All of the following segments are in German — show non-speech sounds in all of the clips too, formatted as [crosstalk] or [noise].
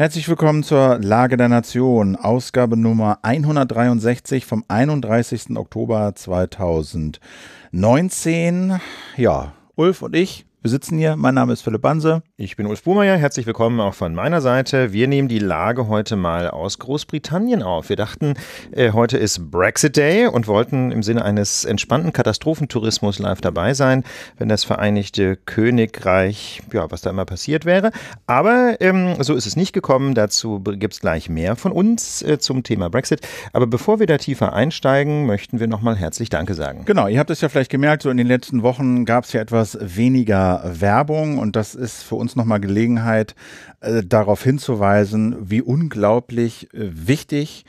Herzlich willkommen zur Lage der Nation, Ausgabe Nummer 163 vom 31. Oktober 2019. Ja, Ulf und ich wir sitzen hier. Mein Name ist Philipp Banse. Ich bin Ulf Buhmeier. Herzlich willkommen auch von meiner Seite. Wir nehmen die Lage heute mal aus Großbritannien auf. Wir dachten, äh, heute ist Brexit Day und wollten im Sinne eines entspannten Katastrophentourismus live dabei sein, wenn das Vereinigte Königreich, ja, was da immer passiert wäre. Aber ähm, so ist es nicht gekommen. Dazu gibt es gleich mehr von uns äh, zum Thema Brexit. Aber bevor wir da tiefer einsteigen, möchten wir nochmal herzlich Danke sagen. Genau. Ihr habt es ja vielleicht gemerkt, so in den letzten Wochen gab es ja etwas weniger Werbung und das ist für uns nochmal Gelegenheit, äh, darauf hinzuweisen, wie unglaublich äh, wichtig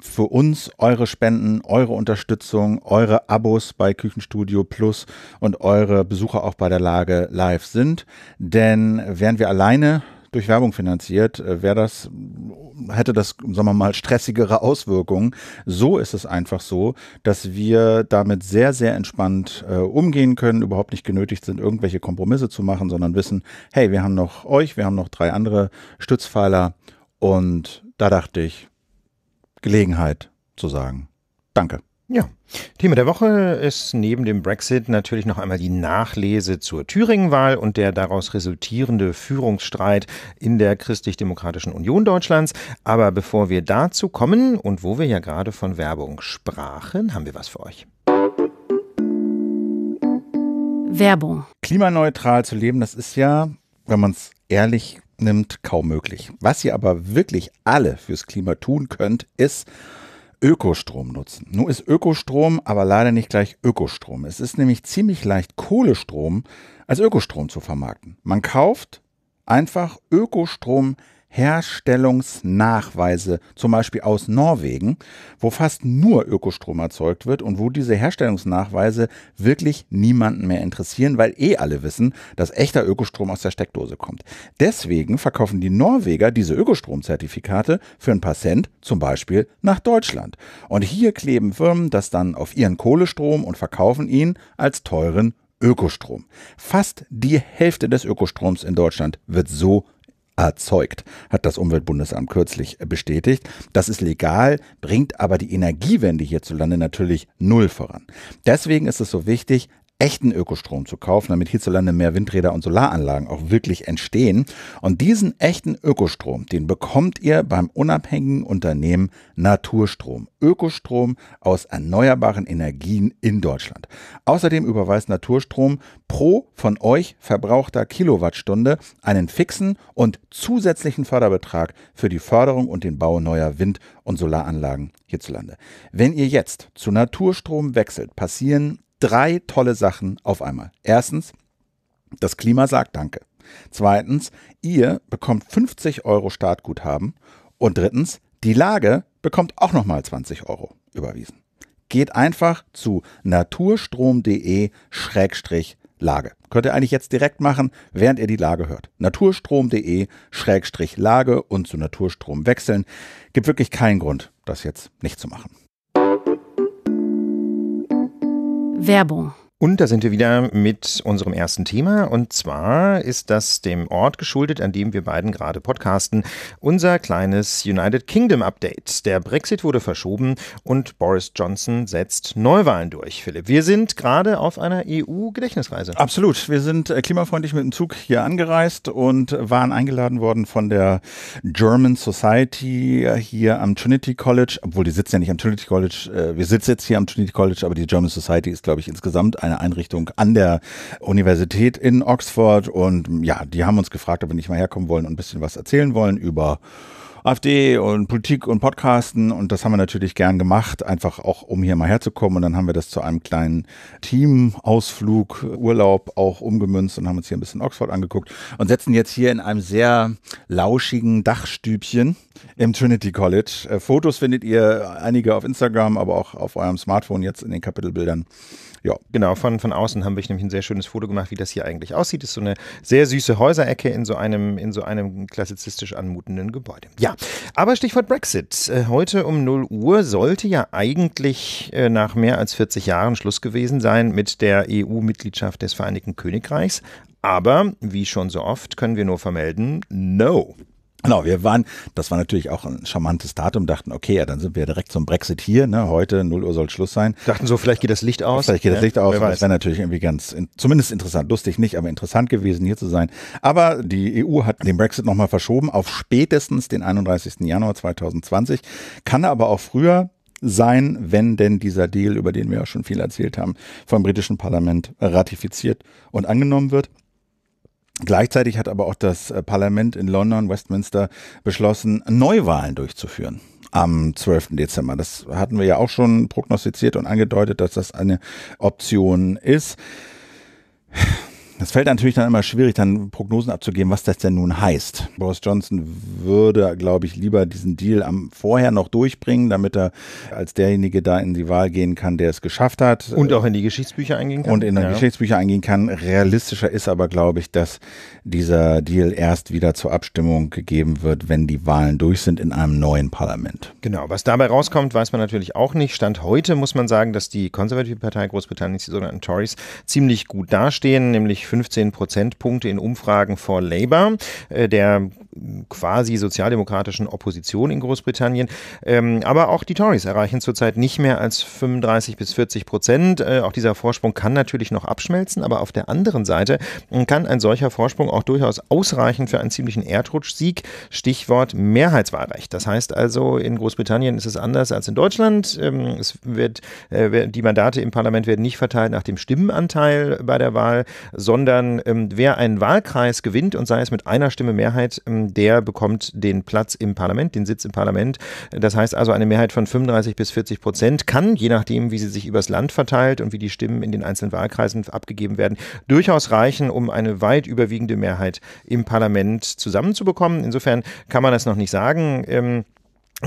für uns eure Spenden, eure Unterstützung, eure Abos bei Küchenstudio Plus und eure Besucher auch bei der Lage live sind. Denn wären wir alleine durch Werbung finanziert, äh, wäre das, hätte das, sagen wir mal, stressigere Auswirkungen. So ist es einfach so, dass wir damit sehr, sehr entspannt äh, umgehen können, überhaupt nicht genötigt sind, irgendwelche Kompromisse zu machen, sondern wissen, hey, wir haben noch euch, wir haben noch drei andere Stützpfeiler und da dachte ich, Gelegenheit zu sagen. Danke. Ja, Thema der Woche ist neben dem Brexit natürlich noch einmal die Nachlese zur Thüringenwahl und der daraus resultierende Führungsstreit in der Christlich-Demokratischen Union Deutschlands. Aber bevor wir dazu kommen und wo wir ja gerade von Werbung sprachen, haben wir was für euch. Werbung. Klimaneutral zu leben, das ist ja, wenn man es ehrlich nimmt, kaum möglich. Was ihr aber wirklich alle fürs Klima tun könnt, ist Ökostrom nutzen. Nun ist Ökostrom aber leider nicht gleich Ökostrom. Es ist nämlich ziemlich leicht, Kohlestrom als Ökostrom zu vermarkten. Man kauft einfach Ökostrom Herstellungsnachweise, zum Beispiel aus Norwegen, wo fast nur Ökostrom erzeugt wird und wo diese Herstellungsnachweise wirklich niemanden mehr interessieren, weil eh alle wissen, dass echter Ökostrom aus der Steckdose kommt. Deswegen verkaufen die Norweger diese Ökostromzertifikate für ein paar Cent, zum Beispiel nach Deutschland. Und hier kleben Firmen das dann auf ihren Kohlestrom und verkaufen ihn als teuren Ökostrom. Fast die Hälfte des Ökostroms in Deutschland wird so erzeugt, hat das Umweltbundesamt kürzlich bestätigt. Das ist legal, bringt aber die Energiewende hierzulande natürlich null voran. Deswegen ist es so wichtig, echten Ökostrom zu kaufen, damit hierzulande mehr Windräder und Solaranlagen auch wirklich entstehen. Und diesen echten Ökostrom, den bekommt ihr beim unabhängigen Unternehmen Naturstrom. Ökostrom aus erneuerbaren Energien in Deutschland. Außerdem überweist Naturstrom pro von euch verbrauchter Kilowattstunde einen fixen und zusätzlichen Förderbetrag für die Förderung und den Bau neuer Wind- und Solaranlagen hierzulande. Wenn ihr jetzt zu Naturstrom wechselt, passieren drei tolle Sachen auf einmal. Erstens, das Klima sagt Danke. Zweitens, ihr bekommt 50 Euro Startguthaben. Und drittens, die Lage bekommt auch nochmal 20 Euro überwiesen. Geht einfach zu naturstrom.de-lage. Könnt ihr eigentlich jetzt direkt machen, während ihr die Lage hört. Naturstrom.de-lage und zu Naturstrom wechseln. Gibt wirklich keinen Grund, das jetzt nicht zu machen. Werbung und da sind wir wieder mit unserem ersten Thema. Und zwar ist das dem Ort geschuldet, an dem wir beiden gerade podcasten. Unser kleines United Kingdom Update. Der Brexit wurde verschoben und Boris Johnson setzt Neuwahlen durch. Philipp, wir sind gerade auf einer EU-Gedächtnisreise. Absolut. Wir sind äh, klimafreundlich mit dem Zug hier angereist und waren eingeladen worden von der German Society äh, hier am Trinity College. Obwohl, die sitzen ja nicht am Trinity College. Äh, wir sitzen jetzt hier am Trinity College, aber die German Society ist, glaube ich, insgesamt eine eine Einrichtung an der Universität in Oxford und ja, die haben uns gefragt, ob wir nicht mal herkommen wollen und ein bisschen was erzählen wollen über AfD und Politik und Podcasten und das haben wir natürlich gern gemacht, einfach auch um hier mal herzukommen und dann haben wir das zu einem kleinen Teamausflug, Urlaub auch umgemünzt und haben uns hier ein bisschen Oxford angeguckt und setzen jetzt hier in einem sehr lauschigen Dachstübchen im Trinity College. Äh, Fotos findet ihr einige auf Instagram, aber auch auf eurem Smartphone jetzt in den Kapitelbildern ja, genau, von, von außen haben wir nämlich ein sehr schönes Foto gemacht, wie das hier eigentlich aussieht. Das ist so eine sehr süße Häuserecke in so einem, in so einem klassizistisch anmutenden Gebäude. Ja, aber Stichwort Brexit. Äh, heute um 0 Uhr sollte ja eigentlich äh, nach mehr als 40 Jahren Schluss gewesen sein mit der EU-Mitgliedschaft des Vereinigten Königreichs. Aber wie schon so oft können wir nur vermelden, no. Genau, wir waren, das war natürlich auch ein charmantes Datum, dachten, okay, ja, dann sind wir direkt zum Brexit hier, ne, heute 0 Uhr soll Schluss sein. Dachten so, vielleicht geht das Licht aus. Vielleicht geht ja, das ne? Licht aus, das wäre natürlich irgendwie ganz, in, zumindest interessant, lustig nicht, aber interessant gewesen, hier zu sein. Aber die EU hat den Brexit nochmal verschoben auf spätestens den 31. Januar 2020, kann aber auch früher sein, wenn denn dieser Deal, über den wir ja schon viel erzählt haben, vom britischen Parlament ratifiziert und angenommen wird. Gleichzeitig hat aber auch das äh, Parlament in London, Westminster, beschlossen, Neuwahlen durchzuführen am 12. Dezember. Das hatten wir ja auch schon prognostiziert und angedeutet, dass das eine Option ist. Das fällt natürlich dann immer schwierig, dann Prognosen abzugeben, was das denn nun heißt. Boris Johnson würde, glaube ich, lieber diesen Deal am vorher noch durchbringen, damit er als derjenige da in die Wahl gehen kann, der es geschafft hat. Und auch in die Geschichtsbücher eingehen kann. Und in die ja. Geschichtsbücher eingehen kann. Realistischer ist aber, glaube ich, dass dieser Deal erst wieder zur Abstimmung gegeben wird, wenn die Wahlen durch sind in einem neuen Parlament. Genau, was dabei rauskommt, weiß man natürlich auch nicht. Stand heute muss man sagen, dass die konservative Partei Großbritanniens, die sogenannten Tories, ziemlich gut dastehen, nämlich 15 Prozentpunkte in Umfragen vor Labour, äh, der quasi sozialdemokratischen Opposition in Großbritannien. Ähm, aber auch die Tories erreichen zurzeit nicht mehr als 35 bis 40 Prozent. Äh, auch dieser Vorsprung kann natürlich noch abschmelzen, aber auf der anderen Seite kann ein solcher Vorsprung auch durchaus ausreichend für einen ziemlichen Erdrutschsieg. Stichwort Mehrheitswahlrecht. Das heißt also, in Großbritannien ist es anders als in Deutschland. Ähm, es wird, äh, die Mandate im Parlament werden nicht verteilt nach dem Stimmenanteil bei der Wahl, sondern ähm, wer einen Wahlkreis gewinnt und sei es mit einer Stimme Mehrheit, ähm, der bekommt den Platz im Parlament, den Sitz im Parlament. Das heißt also, eine Mehrheit von 35 bis 40 Prozent kann, je nachdem, wie sie sich übers Land verteilt und wie die Stimmen in den einzelnen Wahlkreisen abgegeben werden, durchaus reichen, um eine weit überwiegende Mehrheit Mehrheit im Parlament zusammenzubekommen. Insofern kann man das noch nicht sagen. Ähm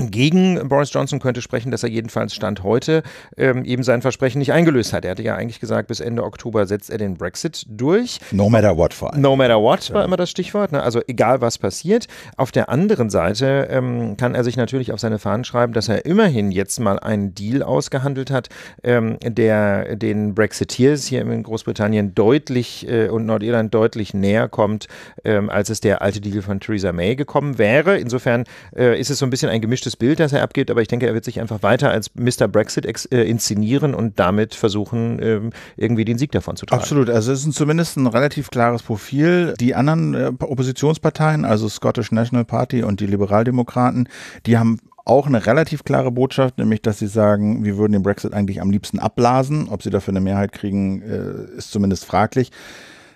gegen Boris Johnson könnte sprechen, dass er jedenfalls Stand heute ähm, eben sein Versprechen nicht eingelöst hat. Er hatte ja eigentlich gesagt, bis Ende Oktober setzt er den Brexit durch. No matter what vor allem. No matter what war immer das Stichwort. Ne? Also egal was passiert. Auf der anderen Seite ähm, kann er sich natürlich auf seine Fahnen schreiben, dass er immerhin jetzt mal einen Deal ausgehandelt hat, ähm, der den Brexiteers hier in Großbritannien deutlich äh, und Nordirland deutlich näher kommt, ähm, als es der alte Deal von Theresa May gekommen wäre. Insofern äh, ist es so ein bisschen ein gemischtes falsches Bild, das er abgibt, aber ich denke, er wird sich einfach weiter als Mr. Brexit äh, inszenieren und damit versuchen, äh, irgendwie den Sieg davon zu tragen. Absolut, also es ist zumindest ein relativ klares Profil. Die anderen äh, Oppositionsparteien, also Scottish National Party und die Liberaldemokraten, die haben auch eine relativ klare Botschaft, nämlich dass sie sagen, wir würden den Brexit eigentlich am liebsten abblasen. Ob sie dafür eine Mehrheit kriegen, äh, ist zumindest fraglich.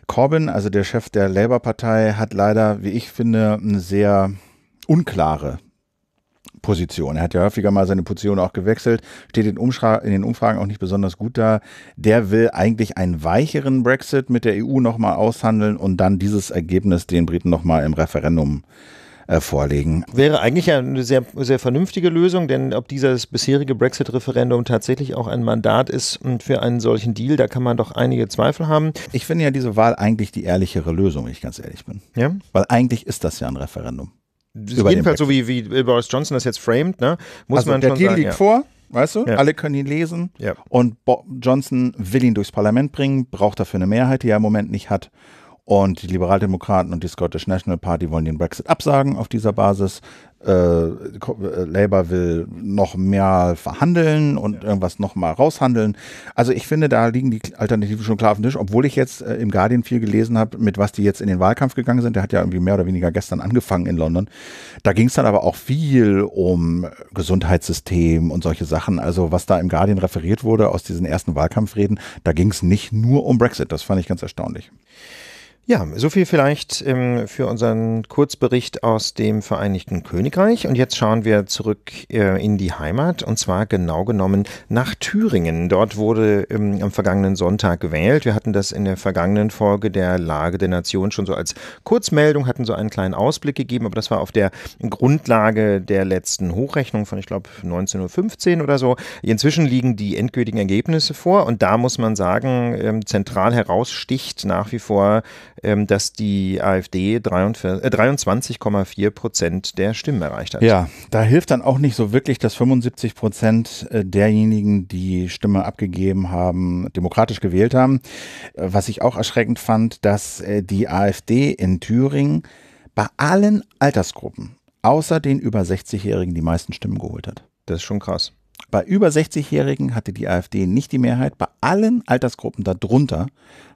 Corbyn, also der Chef der Labour-Partei, hat leider, wie ich finde, eine sehr unklare Position. Er hat ja häufiger mal seine Position auch gewechselt, steht in, Umschra in den Umfragen auch nicht besonders gut da. Der will eigentlich einen weicheren Brexit mit der EU nochmal aushandeln und dann dieses Ergebnis den Briten nochmal im Referendum äh, vorlegen. Wäre eigentlich eine sehr, sehr vernünftige Lösung, denn ob dieses bisherige Brexit-Referendum tatsächlich auch ein Mandat ist hm, für einen solchen Deal, da kann man doch einige Zweifel haben. Ich finde ja diese Wahl eigentlich die ehrlichere Lösung, wenn ich ganz ehrlich bin. Ja? Weil eigentlich ist das ja ein Referendum jedenfalls so wie, wie Boris Johnson das jetzt framed, ne? Muss also man der schon Deal sagen, liegt ja. vor, weißt du? Ja. Alle können ihn lesen. Ja. Und Bo Johnson will ihn durchs Parlament bringen, braucht dafür eine Mehrheit, die er im Moment nicht hat. Und die Liberaldemokraten und die Scottish National Party wollen den Brexit absagen auf dieser Basis. Äh, äh, Labour will noch mehr verhandeln und ja. irgendwas noch mal raushandeln. Also ich finde, da liegen die Alternativen schon klar auf dem Tisch, obwohl ich jetzt äh, im Guardian viel gelesen habe, mit was die jetzt in den Wahlkampf gegangen sind. Der hat ja irgendwie mehr oder weniger gestern angefangen in London. Da ging es dann aber auch viel um Gesundheitssystem und solche Sachen. Also was da im Guardian referiert wurde aus diesen ersten Wahlkampfreden, da ging es nicht nur um Brexit. Das fand ich ganz erstaunlich. Ja, so viel vielleicht ähm, für unseren Kurzbericht aus dem Vereinigten Königreich. Und jetzt schauen wir zurück äh, in die Heimat und zwar genau genommen nach Thüringen. Dort wurde ähm, am vergangenen Sonntag gewählt. Wir hatten das in der vergangenen Folge der Lage der Nation schon so als Kurzmeldung, hatten so einen kleinen Ausblick gegeben, aber das war auf der Grundlage der letzten Hochrechnung von, ich glaube, 19.15 Uhr oder so. Inzwischen liegen die endgültigen Ergebnisse vor und da muss man sagen, ähm, zentral heraussticht nach wie vor ähm, dass die AfD 23,4 äh, Prozent der Stimmen erreicht hat. Ja, da hilft dann auch nicht so wirklich, dass 75 Prozent äh, derjenigen, die Stimme abgegeben haben, demokratisch gewählt haben. Äh, was ich auch erschreckend fand, dass die AfD in Thüringen bei allen Altersgruppen, außer den über 60-Jährigen, die meisten Stimmen geholt hat. Das ist schon krass. Bei über 60-Jährigen hatte die AfD nicht die Mehrheit. Bei allen Altersgruppen darunter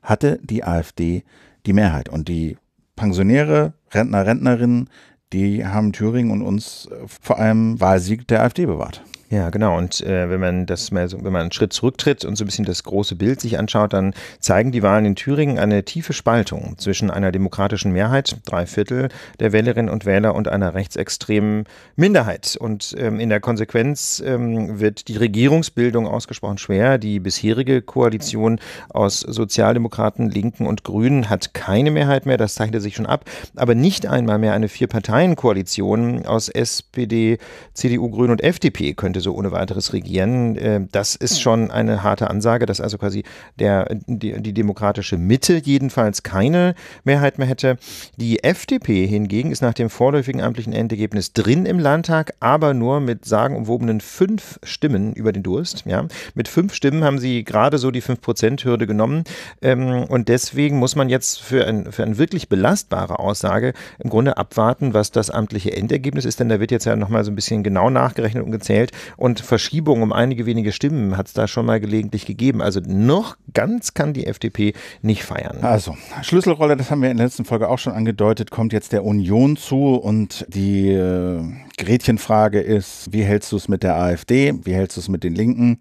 hatte die AfD die Mehrheit. Und die Pensionäre, Rentner, Rentnerinnen, die haben Thüringen und uns äh, vor einem Wahlsieg der AfD bewahrt. Ja, genau. Und äh, wenn man das mal so, wenn man einen Schritt zurücktritt und so ein bisschen das große Bild sich anschaut, dann zeigen die Wahlen in Thüringen eine tiefe Spaltung zwischen einer demokratischen Mehrheit, drei Viertel der Wählerinnen und Wähler und einer rechtsextremen Minderheit. Und ähm, in der Konsequenz ähm, wird die Regierungsbildung ausgesprochen schwer. Die bisherige Koalition aus Sozialdemokraten, Linken und Grünen hat keine Mehrheit mehr. Das zeichnet sich schon ab. Aber nicht einmal mehr eine Vier-Parteien-Koalition aus SPD, CDU, Grünen und FDP könnte könnte so ohne weiteres regieren. Äh, das ist schon eine harte Ansage, dass also quasi der, die, die demokratische Mitte jedenfalls keine Mehrheit mehr hätte. Die FDP hingegen ist nach dem vorläufigen amtlichen Endergebnis drin im Landtag, aber nur mit sagenumwobenen fünf Stimmen über den Durst. Ja. Mit fünf Stimmen haben sie gerade so die 5%-Hürde genommen. Ähm, und deswegen muss man jetzt für, ein, für eine wirklich belastbare Aussage im Grunde abwarten, was das amtliche Endergebnis ist. Denn da wird jetzt ja nochmal so ein bisschen genau nachgerechnet und gezählt, und Verschiebung um einige wenige Stimmen hat es da schon mal gelegentlich gegeben. Also noch ganz kann die FDP nicht feiern. Also, Schlüsselrolle, das haben wir in der letzten Folge auch schon angedeutet, kommt jetzt der Union zu und die äh, Gretchenfrage ist, wie hältst du es mit der AfD, wie hältst du es mit den Linken?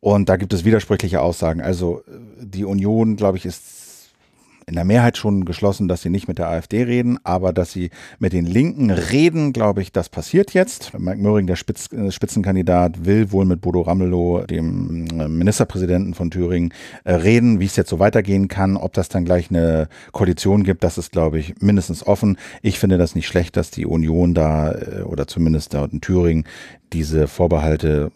Und da gibt es widersprüchliche Aussagen. Also äh, die Union, glaube ich, ist in der Mehrheit schon geschlossen, dass sie nicht mit der AfD reden, aber dass sie mit den Linken reden, glaube ich, das passiert jetzt. Mike Möhring, der Spitz, äh, Spitzenkandidat, will wohl mit Bodo Ramelow, dem äh, Ministerpräsidenten von Thüringen, äh, reden, wie es jetzt so weitergehen kann. Ob das dann gleich eine Koalition gibt, das ist, glaube ich, mindestens offen. Ich finde das nicht schlecht, dass die Union da oder zumindest da in Thüringen diese Vorbehalte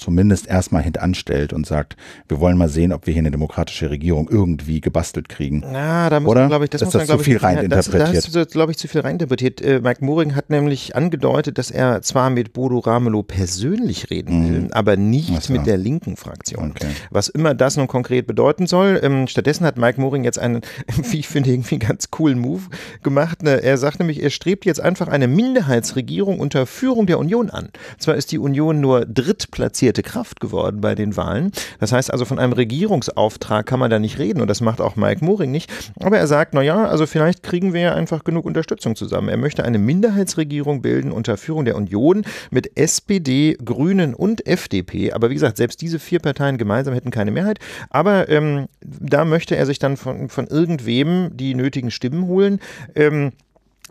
zumindest erstmal hintanstellt und sagt, wir wollen mal sehen, ob wir hier eine demokratische Regierung irgendwie gebastelt kriegen. Na, da muss Oder? man, glaube ich, das ist muss das man, zu viel ich, reininterpretiert. Das, das, das ist, glaube ich, zu viel reininterpretiert. Äh, Mike Moring hat nämlich angedeutet, dass er zwar mit Bodo Ramelow persönlich reden mhm. will, aber nicht so. mit der linken Fraktion. Okay. Was immer das nun konkret bedeuten soll. Ähm, stattdessen hat Mike Moring jetzt einen, [laughs] wie ich finde, irgendwie ganz coolen Move gemacht. Ne? Er sagt nämlich, er strebt jetzt einfach eine Minderheitsregierung unter Führung der Union an. Zwar ist die Union nur drittplatziert etablierte Kraft geworden bei den Wahlen. Das heißt also, von einem Regierungsauftrag kann man da nicht reden und das macht auch Mike Moring nicht. Aber er sagt, naja, also vielleicht kriegen wir ja einfach genug Unterstützung zusammen. Er möchte eine Minderheitsregierung bilden unter Führung der Union mit SPD, Grünen und FDP. Aber wie gesagt, selbst diese vier Parteien gemeinsam hätten keine Mehrheit. Aber ähm, da möchte er sich dann von, von irgendwem die nötigen Stimmen holen. Ähm,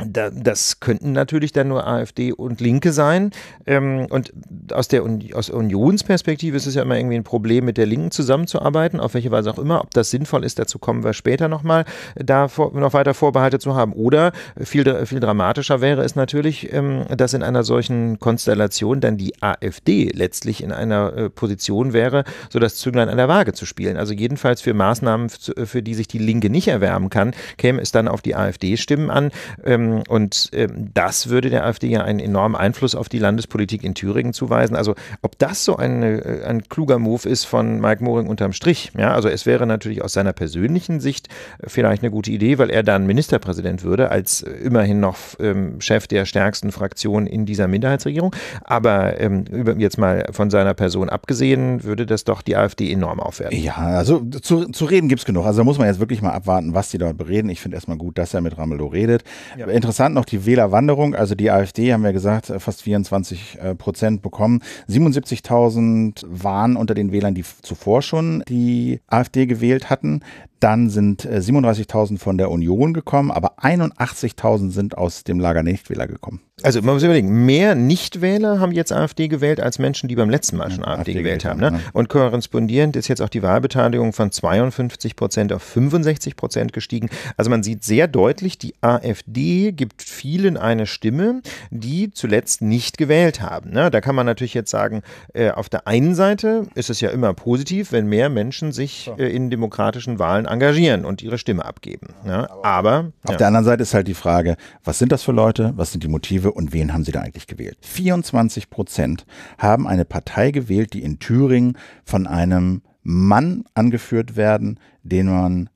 das könnten natürlich dann nur AfD und Linke sein. Ähm, und aus der aus Unionsperspektive ist es ja immer irgendwie ein Problem, mit der Linken zusammenzuarbeiten, auf welche Weise auch immer. Ob das sinnvoll ist, dazu kommen wir später nochmal, da noch weiter Vorbehalte zu haben. Oder viel, viel dramatischer wäre es natürlich, ähm, dass in einer solchen Konstellation dann die AfD letztlich in einer äh, Position wäre, so das Zünglein an der Waage zu spielen. Also jedenfalls für Maßnahmen, für die sich die Linke nicht erwärmen kann, käme es dann auf die AfD-Stimmen an ähm, ähm, und ähm, das würde der AfD ja einen enormen Einfluss auf die Landespolitik in Thüringen zuweisen. Also ob das so eine, äh, ein kluger Move ist von Mike Moring unterm Strich. Ja, also es wäre natürlich aus seiner persönlichen Sicht äh, vielleicht eine gute Idee, weil er dann Ministerpräsident würde, als äh, immerhin noch ähm, Chef der stärksten Fraktion in dieser Minderheitsregierung. Aber ähm, jetzt mal von seiner Person abgesehen, würde das doch die AfD enorm aufwerten. Ja, also zu, zu reden gibt es genug. Also da muss man jetzt wirklich mal abwarten, was die dort bereden. Ich finde erstmal gut, dass er mit Ramelow redet. Ja interessant noch die Wählerwanderung. Also die AfD haben wir gesagt, äh, fast 24 äh, Prozent bekommen. 77.000 waren unter den Wählern, die zuvor schon die AfD gewählt hatten. Dann sind 37.000 äh, von der Union gekommen, aber 81.000 sind aus dem Lager Nichtwähler gekommen. Also man muss überlegen, mehr Nichtwähler haben jetzt AfD gewählt als Menschen, die beim letzten Mal schon ja, AfD, AfD, gewählt haben. Ne? Und korrespondierend ist jetzt auch die Wahlbeteiligung von 52 Prozent auf 65 Prozent gestiegen. Also man sieht sehr deutlich, die AfD gibt vielen eine Stimme, die zuletzt nicht gewählt haben. Ne? Da kann man natürlich jetzt sagen, äh, auf der einen Seite ist es ja immer positiv, wenn mehr Menschen sich äh, in demokratischen Wahlen engagieren und ihre Stimme abgeben. Ne? Aber auf ja. der anderen Seite ist halt die Frage, was sind das für Leute, was sind die Motive? Alternative und wen haben sie da eigentlich gewählt? 24 Prozent haben eine Partei gewählt, die in Thüringen von einem Mann angeführt werden, den man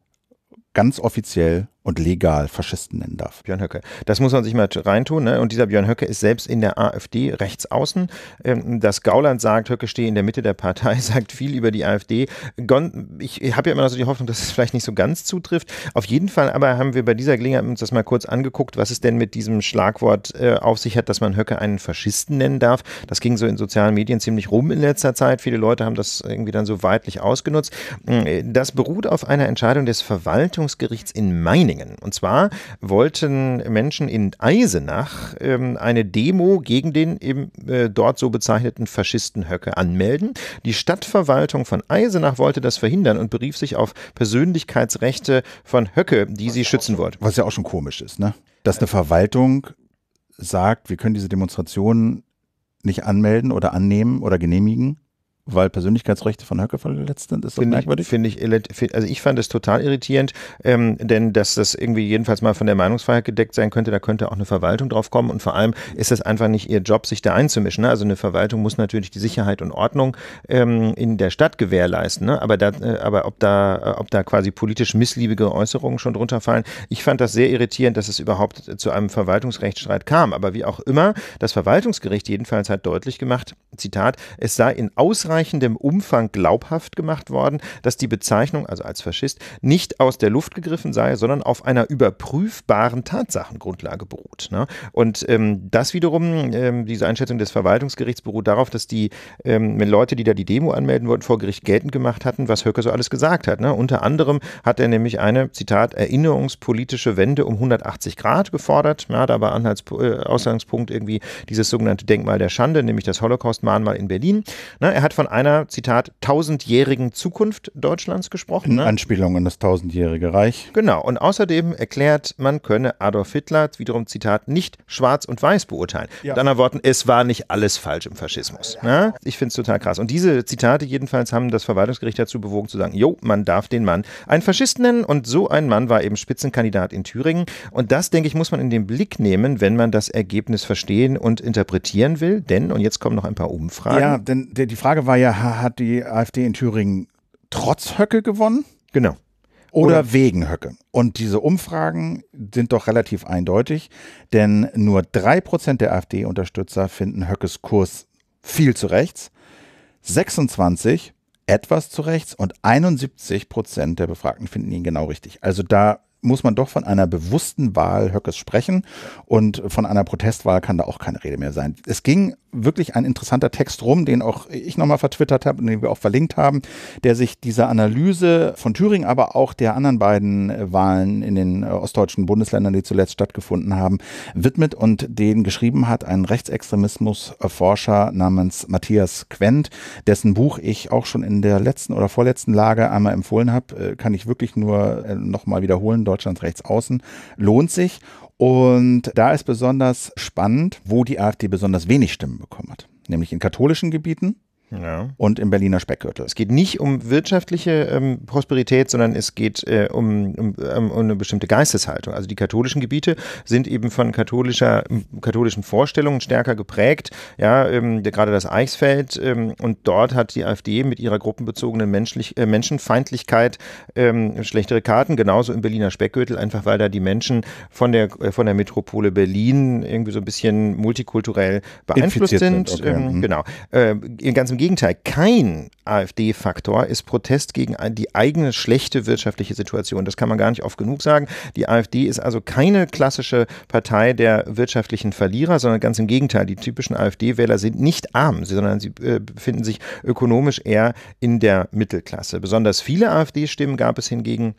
ganz offiziell und legal Faschisten nennen darf. Björn Höcke. Das muss man sich mal reintun. Ne? Und dieser Björn Höcke ist selbst in der AfD rechts außen. Ähm, dass Gauland sagt, Höcke stehe in der Mitte der Partei, [laughs] sagt viel über die AfD. Ich habe ja immer noch so die Hoffnung, dass es vielleicht nicht so ganz zutrifft. Auf jeden Fall aber haben wir bei dieser Gelegenheit uns das mal kurz angeguckt, was es denn mit diesem Schlagwort äh, auf sich hat, dass man Höcke einen Faschisten nennen darf. Das ging so in sozialen Medien ziemlich rum in letzter Zeit. Viele Leute haben das irgendwie dann so weitlich ausgenutzt. Äh, das beruht auf einer Entscheidung des Verwaltungsgerichts in Meining. Groningen. Und zwar wollten Menschen in Eisenach ähm, eine Demo gegen den eben äh, dort so bezeichneten Faschisten Höcke anmelden. Die Stadtverwaltung von Eisenach wollte das verhindern und berief sich auf Persönlichkeitsrechte von Höcke, die was sie schützen wollte. Was ja auch schon komisch ist, ne? Dass eine Verwaltung sagt, wir können diese Demonstrationen nicht anmelden oder annehmen oder genehmigen weil Persönlichkeitsrechte von Höcke verletzt sind, ist das find merkwürdig? Finde ich, also ich fand es total irritierend, ähm, denn dass das irgendwie jedenfalls mal von der Meinungsfreiheit gedeckt sein könnte, da könnte auch eine Verwaltung drauf kommen und vor allem ist das einfach nicht ihr Job, sich da einzumischen. Ne? Also eine Verwaltung muss natürlich die Sicherheit und Ordnung ähm, in der Stadt gewährleisten, ne? aber, da, äh, aber ob, da, äh, ob da quasi politisch missliebige Äußerungen schon drunter fallen, ich fand das sehr irritierend, dass es überhaupt äh, zu einem Verwaltungsrechtsstreit kam, aber wie auch immer, das Verwaltungsgericht jedenfalls hat deutlich gemacht, Zitat, es sei in Ausreichend ausreichendem Umfang glaubhaft gemacht worden, dass die Bezeichnung, also als Faschist, nicht aus der Luft gegriffen sei, sondern auf einer überprüfbaren Tatsachengrundlage beruht. Ne? Und ähm, das wiederum, ähm, diese Einschätzung des Verwaltungsgerichts beruht darauf, dass die ähm, Leute, die da die Demo anmelden wollten, vor Gericht geltend gemacht hatten, was Höcke so alles gesagt hat. Ne? Unter anderem hat er nämlich eine, Zitat, erinnerungspolitische Wende um 180 Grad gefordert. Ja, da war Anhalts, äh, Ausgangspunkt irgendwie dieses sogenannte Denkmal der Schande, nämlich das Holocaust-Mahnmal in Berlin. Ne? Er hat von von einer, Zitat, tausendjährigen Zukunft Deutschlands gesprochen. Ne? Anspielung an das tausendjährige Reich. Genau. Und außerdem erklärt, man könne Adolf Hitler, wiederum Zitat, nicht schwarz und weiß beurteilen. Ja. Mit anderen Worten, es war nicht alles falsch im Faschismus. Ne? Ich finde es total krass. Und diese Zitate jedenfalls haben das Verwaltungsgericht dazu bewogen zu sagen, jo, man darf den Mann einen Faschisten nennen. Und so ein Mann war eben Spitzenkandidat in Thüringen. Und das, denke ich, muss man in den Blick nehmen, wenn man das Ergebnis verstehen und interpretieren will. Denn, und jetzt kommen noch ein paar Umfragen. Ja, denn die Frage war, war ja, hat die AfD in Thüringen trotz Höcke gewonnen? Genau. Oder, oder wegen Höcke. Und diese Umfragen sind doch relativ eindeutig, denn nur 3% der AfD-Unterstützer finden Höckes Kurs viel zu rechts, 26 etwas zu rechts und 71 der Befragten finden ihn genau richtig. Also da muss man doch von einer bewussten Wahl Höckes sprechen und von einer Protestwahl kann da auch keine Rede mehr sein. Es ging wirklich ein interessanter Text rum, den auch ich nochmal vertwittert habe und den wir auch verlinkt haben, der sich dieser Analyse von Thüringen, aber auch der anderen beiden Wahlen in den äh, ostdeutschen Bundesländern, die zuletzt stattgefunden haben, widmet und den geschrieben hat ein Rechtsextremismusforscher namens Matthias Quent, dessen Buch ich auch schon in der letzten oder vorletzten Lage einmal empfohlen habe, äh, kann ich wirklich nur äh, nochmal wiederholen Deutschlands rechts außen, lohnt sich. Und da ist besonders spannend, wo die AfD besonders wenig Stimmen bekommen hat, nämlich in katholischen Gebieten ja. und im Berliner Speckgürtel. Es geht nicht um wirtschaftliche ähm, Prosperität, sondern es geht äh, um, um, ähm, um, eine bestimmte Geisteshaltung. Also die katholischen Gebiete sind eben von katholischer, katholischen Vorstellungen stärker geprägt. Ja, ähm, gerade das Eichsfeld ähm, und dort hat die AfD mit ihrer gruppenbezogenen Menschlich, äh, Menschenfeindlichkeit ähm, schlechtere Karten. Genauso im Berliner Speckgürtel, einfach weil da die Menschen von der, äh, von der Metropole Berlin irgendwie so ein bisschen multikulturell beeinflusst Infiziert sind. Okay. Ähm, mhm. Genau. Äh, ganz im Gegenteil, kein AfD-Faktor ist Protest gegen die eigene schlechte wirtschaftliche Situation. Das kann man gar nicht oft genug sagen. Die AfD ist also keine klassische Partei der wirtschaftlichen Verlierer, sondern ganz im Gegenteil. Die typischen AfD-Wähler sind nicht arm, sondern sie äh, befinden sich ökonomisch eher in der Mittelklasse. Besonders viele AfD-Stimmen gab es hingegen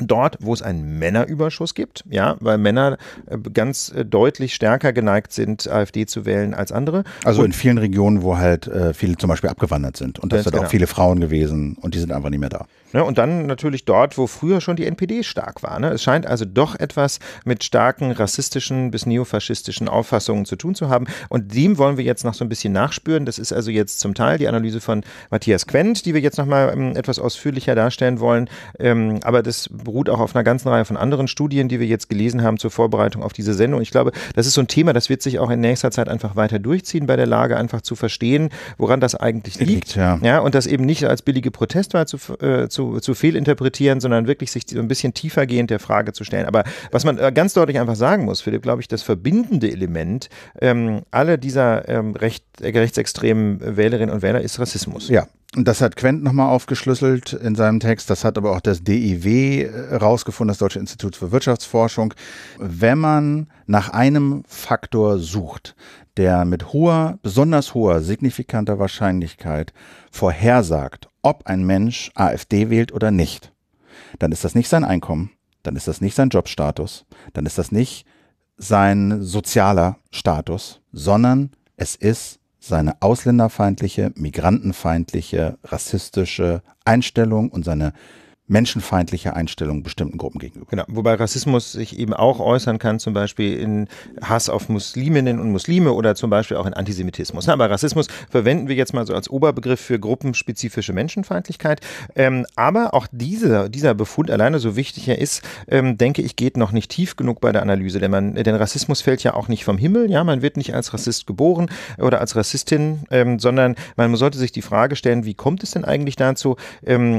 Dort, wo es einen Männerüberschuss gibt, ja, weil Männer äh, ganz äh, deutlich stärker geneigt sind, AfD zu wählen als andere. Also und in vielen Regionen, wo halt äh, viele zum Beispiel abgewandert sind. Und das sind genau. auch viele Frauen gewesen und die sind einfach nicht mehr da. Ja, ne, und dann natürlich dort, wo früher schon die NPD stark war. Ne? Es scheint also doch etwas mit starken rassistischen bis neofaschistischen Auffassungen zu tun zu haben. Und dem wollen wir jetzt noch so ein bisschen nachspüren. Das ist also jetzt zum Teil die Analyse von Matthias Quent, die wir jetzt nochmal ähm, etwas ausführlicher darstellen wollen. Ähm, aber das beruht auch auf einer ganzen Reihe von anderen Studien, die wir jetzt gelesen haben zur Vorbereitung auf diese Sendung. Ich glaube, das ist so ein Thema, das wird sich auch in nächster Zeit einfach weiter durchziehen bei der Lage, einfach zu verstehen, woran das eigentlich liegt. liegt ja. ja. und das eben nicht als billige Protestwahl zu, äh, zu, zu fehlinterpretieren, sondern wirklich sich so ein bisschen tiefergehend der Frage zu stellen. Aber was man äh, ganz deutlich einfach sagen muss, Philipp, glaube ich, das verbindende Element ähm, aller dieser ähm, recht, rechtsextremen Wählerinnen und Wähler ist Rassismus. Ja, das hat Quent nochmal aufgeschlüsselt in seinem Text. Das hat aber auch das DIW äh, rausgefunden, das Deutsche Institut für Wirtschaftsforschung. Wenn man nach einem Faktor sucht, der mit hoher, besonders hoher, signifikanter Wahrscheinlichkeit vorhersagt, ob ein Mensch AfD wählt oder nicht, dann ist das nicht sein Einkommen, dann ist das nicht sein Jobstatus, dann ist das nicht sein sozialer Status, sondern es ist seine ausländerfeindliche, migrantenfeindliche, rassistische Einstellung und seine menschenfeindliche Einstellung bestimmten Gruppen gegenüber. Genau, wobei Rassismus sich eben auch äußern kann, zum Beispiel in Hass auf Musliminnen und Muslime oder zum Beispiel auch in Antisemitismus. Aber Rassismus verwenden wir jetzt mal so als Oberbegriff für gruppenspezifische Menschenfeindlichkeit. Ähm, aber auch dieser, dieser Befund alleine, so wichtig er ist, ähm, denke ich, geht noch nicht tief genug bei der Analyse, denn, man, denn Rassismus fällt ja auch nicht vom Himmel. Ja, man wird nicht als Rassist geboren oder als Rassistin, ähm, sondern man sollte sich die Frage stellen, wie kommt es denn eigentlich dazu?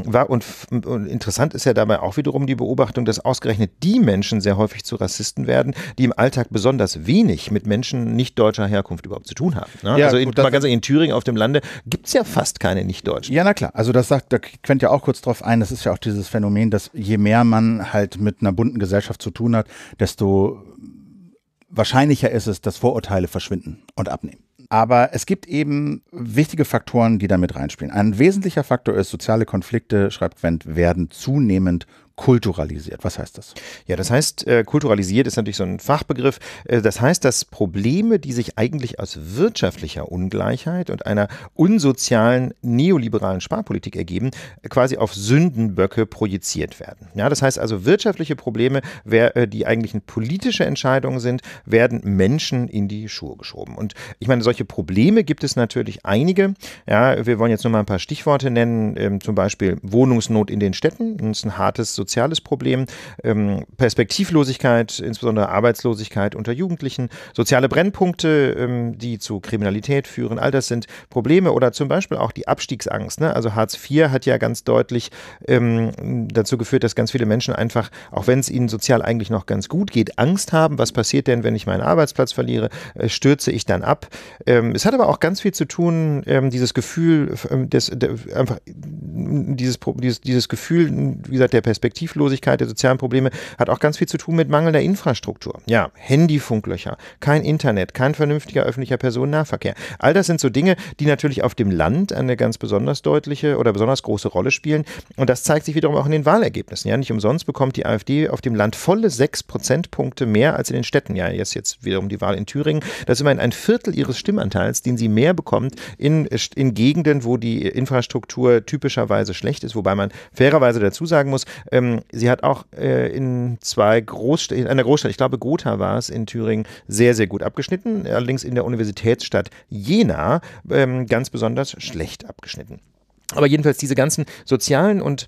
war und, und Interessant ist ja dabei auch wiederum die Beobachtung, dass ausgerechnet die Menschen sehr häufig zu Rassisten werden, die im Alltag besonders wenig mit Menschen nicht deutscher Herkunft überhaupt zu tun haben. Ne? Ja, also in, mal ganz ehrlich, in Thüringen auf dem Lande gibt es ja fast keine Nicht-Deutschen. Ja, na klar. Also das sagt, da könnt ihr auch kurz drauf ein, das ist ja auch dieses Phänomen, dass je mehr man halt mit einer bunten Gesellschaft zu tun hat, desto wahrscheinlicher ist es, dass Vorurteile verschwinden und abnehmen. Aber es gibt eben wichtige Faktoren, die damit reinspielen. Ein wesentlicher Faktor ist, soziale Konflikte, schreibt Wendt, werden zunehmend kulturalisiert. Was heißt das? Ja, das heißt, äh, kulturalisiert ist natürlich so ein Fachbegriff. Äh, das heißt, dass Probleme, die sich eigentlich aus wirtschaftlicher Ungleichheit und einer unsozialen neoliberalen Sparpolitik ergeben, äh, quasi auf Sündenböcke projiziert werden. Ja, das heißt also, wirtschaftliche Probleme, wer, äh, die eigentlich politische Entscheidungen sind, werden Menschen in die Schuhe geschoben. Und ich meine, solche Probleme gibt es natürlich einige. Ja, wir wollen jetzt nur mal ein paar Stichworte nennen, ähm, zum Beispiel Wohnungsnot in den Städten. Das ist ein hartes soziales Problem, ähm, Perspektivlosigkeit, insbesondere Arbeitslosigkeit unter Jugendlichen, soziale Brennpunkte, ähm, die zu Kriminalität führen, all das sind Probleme oder zum Beispiel auch die Abstiegsangst. Ne? Also Hartz IV hat ja ganz deutlich ähm, dazu geführt, dass ganz viele Menschen einfach, auch wenn es ihnen sozial eigentlich noch ganz gut geht, Angst haben, was passiert denn, wenn ich meinen Arbeitsplatz verliere, äh, stürze ich dann ab. Ähm, es hat aber auch ganz viel zu tun, ähm, dieses Gefühl, ähm, des, der, einfach dieses, dieses, dieses Gefühl, wie gesagt, der Perspektive, Perspektivlosigkeit, der sozialen Probleme, hat auch ganz viel zu tun mit mangelnder Infrastruktur. Ja, Handyfunklöcher, kein Internet, kein vernünftiger öffentlicher Personennahverkehr. All das sind so Dinge, die natürlich auf dem Land eine ganz besonders deutliche oder besonders große Rolle spielen. Und das zeigt sich wiederum auch in den Wahlergebnissen. Ja, nicht umsonst bekommt die AfD auf dem Land volle sechs Prozentpunkte mehr als in den Städten. Ja, jetzt, jetzt wiederum die Wahl in Thüringen. Das ist immerhin ein Viertel ihres Stimmanteils, den sie mehr bekommt in, in Gegenden, wo die Infrastruktur typischerweise schlecht ist. Wobei man fairerweise dazu sagen muss, ähm, ähm, sie hat auch äh, in zwei Großstädten, in einer Großstadt, ich glaube Gotha war es in Thüringen, sehr, sehr gut abgeschnitten. Allerdings in der Universitätsstadt Jena ähm, ganz besonders schlecht abgeschnitten. Aber jedenfalls diese ganzen sozialen und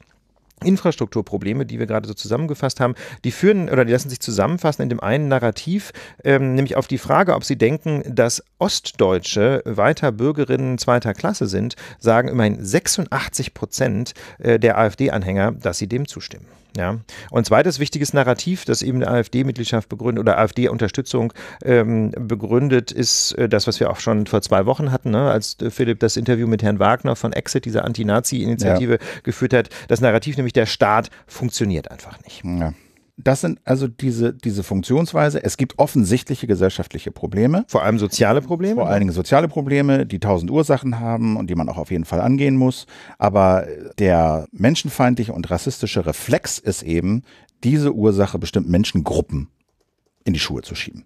Infrastrukturprobleme, die wir gerade so zusammengefasst haben, die führen oder die lassen sich zusammenfassen in dem einen Narrativ, ähm, nämlich auf die Frage, ob Sie denken, dass Ostdeutsche weiter Bürgerinnen zweiter Klasse sind, sagen immerhin 86 Prozent äh, der AfD-Anhänger, dass sie dem zustimmen. Ja. Und zweites wichtiges Narrativ, das eben AfD-Mitgliedschaft begründet oder AfD-Unterstützung ähm, begründet, ist äh, das, was wir auch schon vor zwei Wochen hatten, ne, als äh, Philipp das Interview mit Herrn Wagner von Exit, dieser Anti-Nazi-Initiative, ja. geführt hat. Das Narrativ nämlich, der Staat funktioniert einfach nicht. Ja das sind also diese, diese Funktionsweise. Es gibt offensichtliche gesellschaftliche Probleme. Vor allem soziale Probleme. Vor allen Dingen soziale Probleme, die tausend Ursachen haben und die man auch auf jeden Fall angehen muss. Aber der menschenfeindliche und rassistische Reflex ist eben, diese Ursache bestimmten Menschengruppen in die Schuhe zu schieben.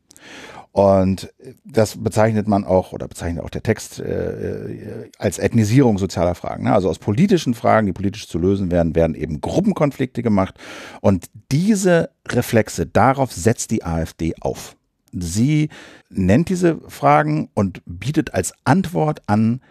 Und das bezeichnet man auch oder bezeichnet auch der Text äh, äh, als Ethnisierung sozialer Fragen. Ne? Also aus politischen Fragen, die politisch zu lösen werden, werden eben Gruppenkonflikte gemacht. Und diese Reflexe, darauf setzt die AfD auf. Sie nennt diese Fragen und bietet als Antwort an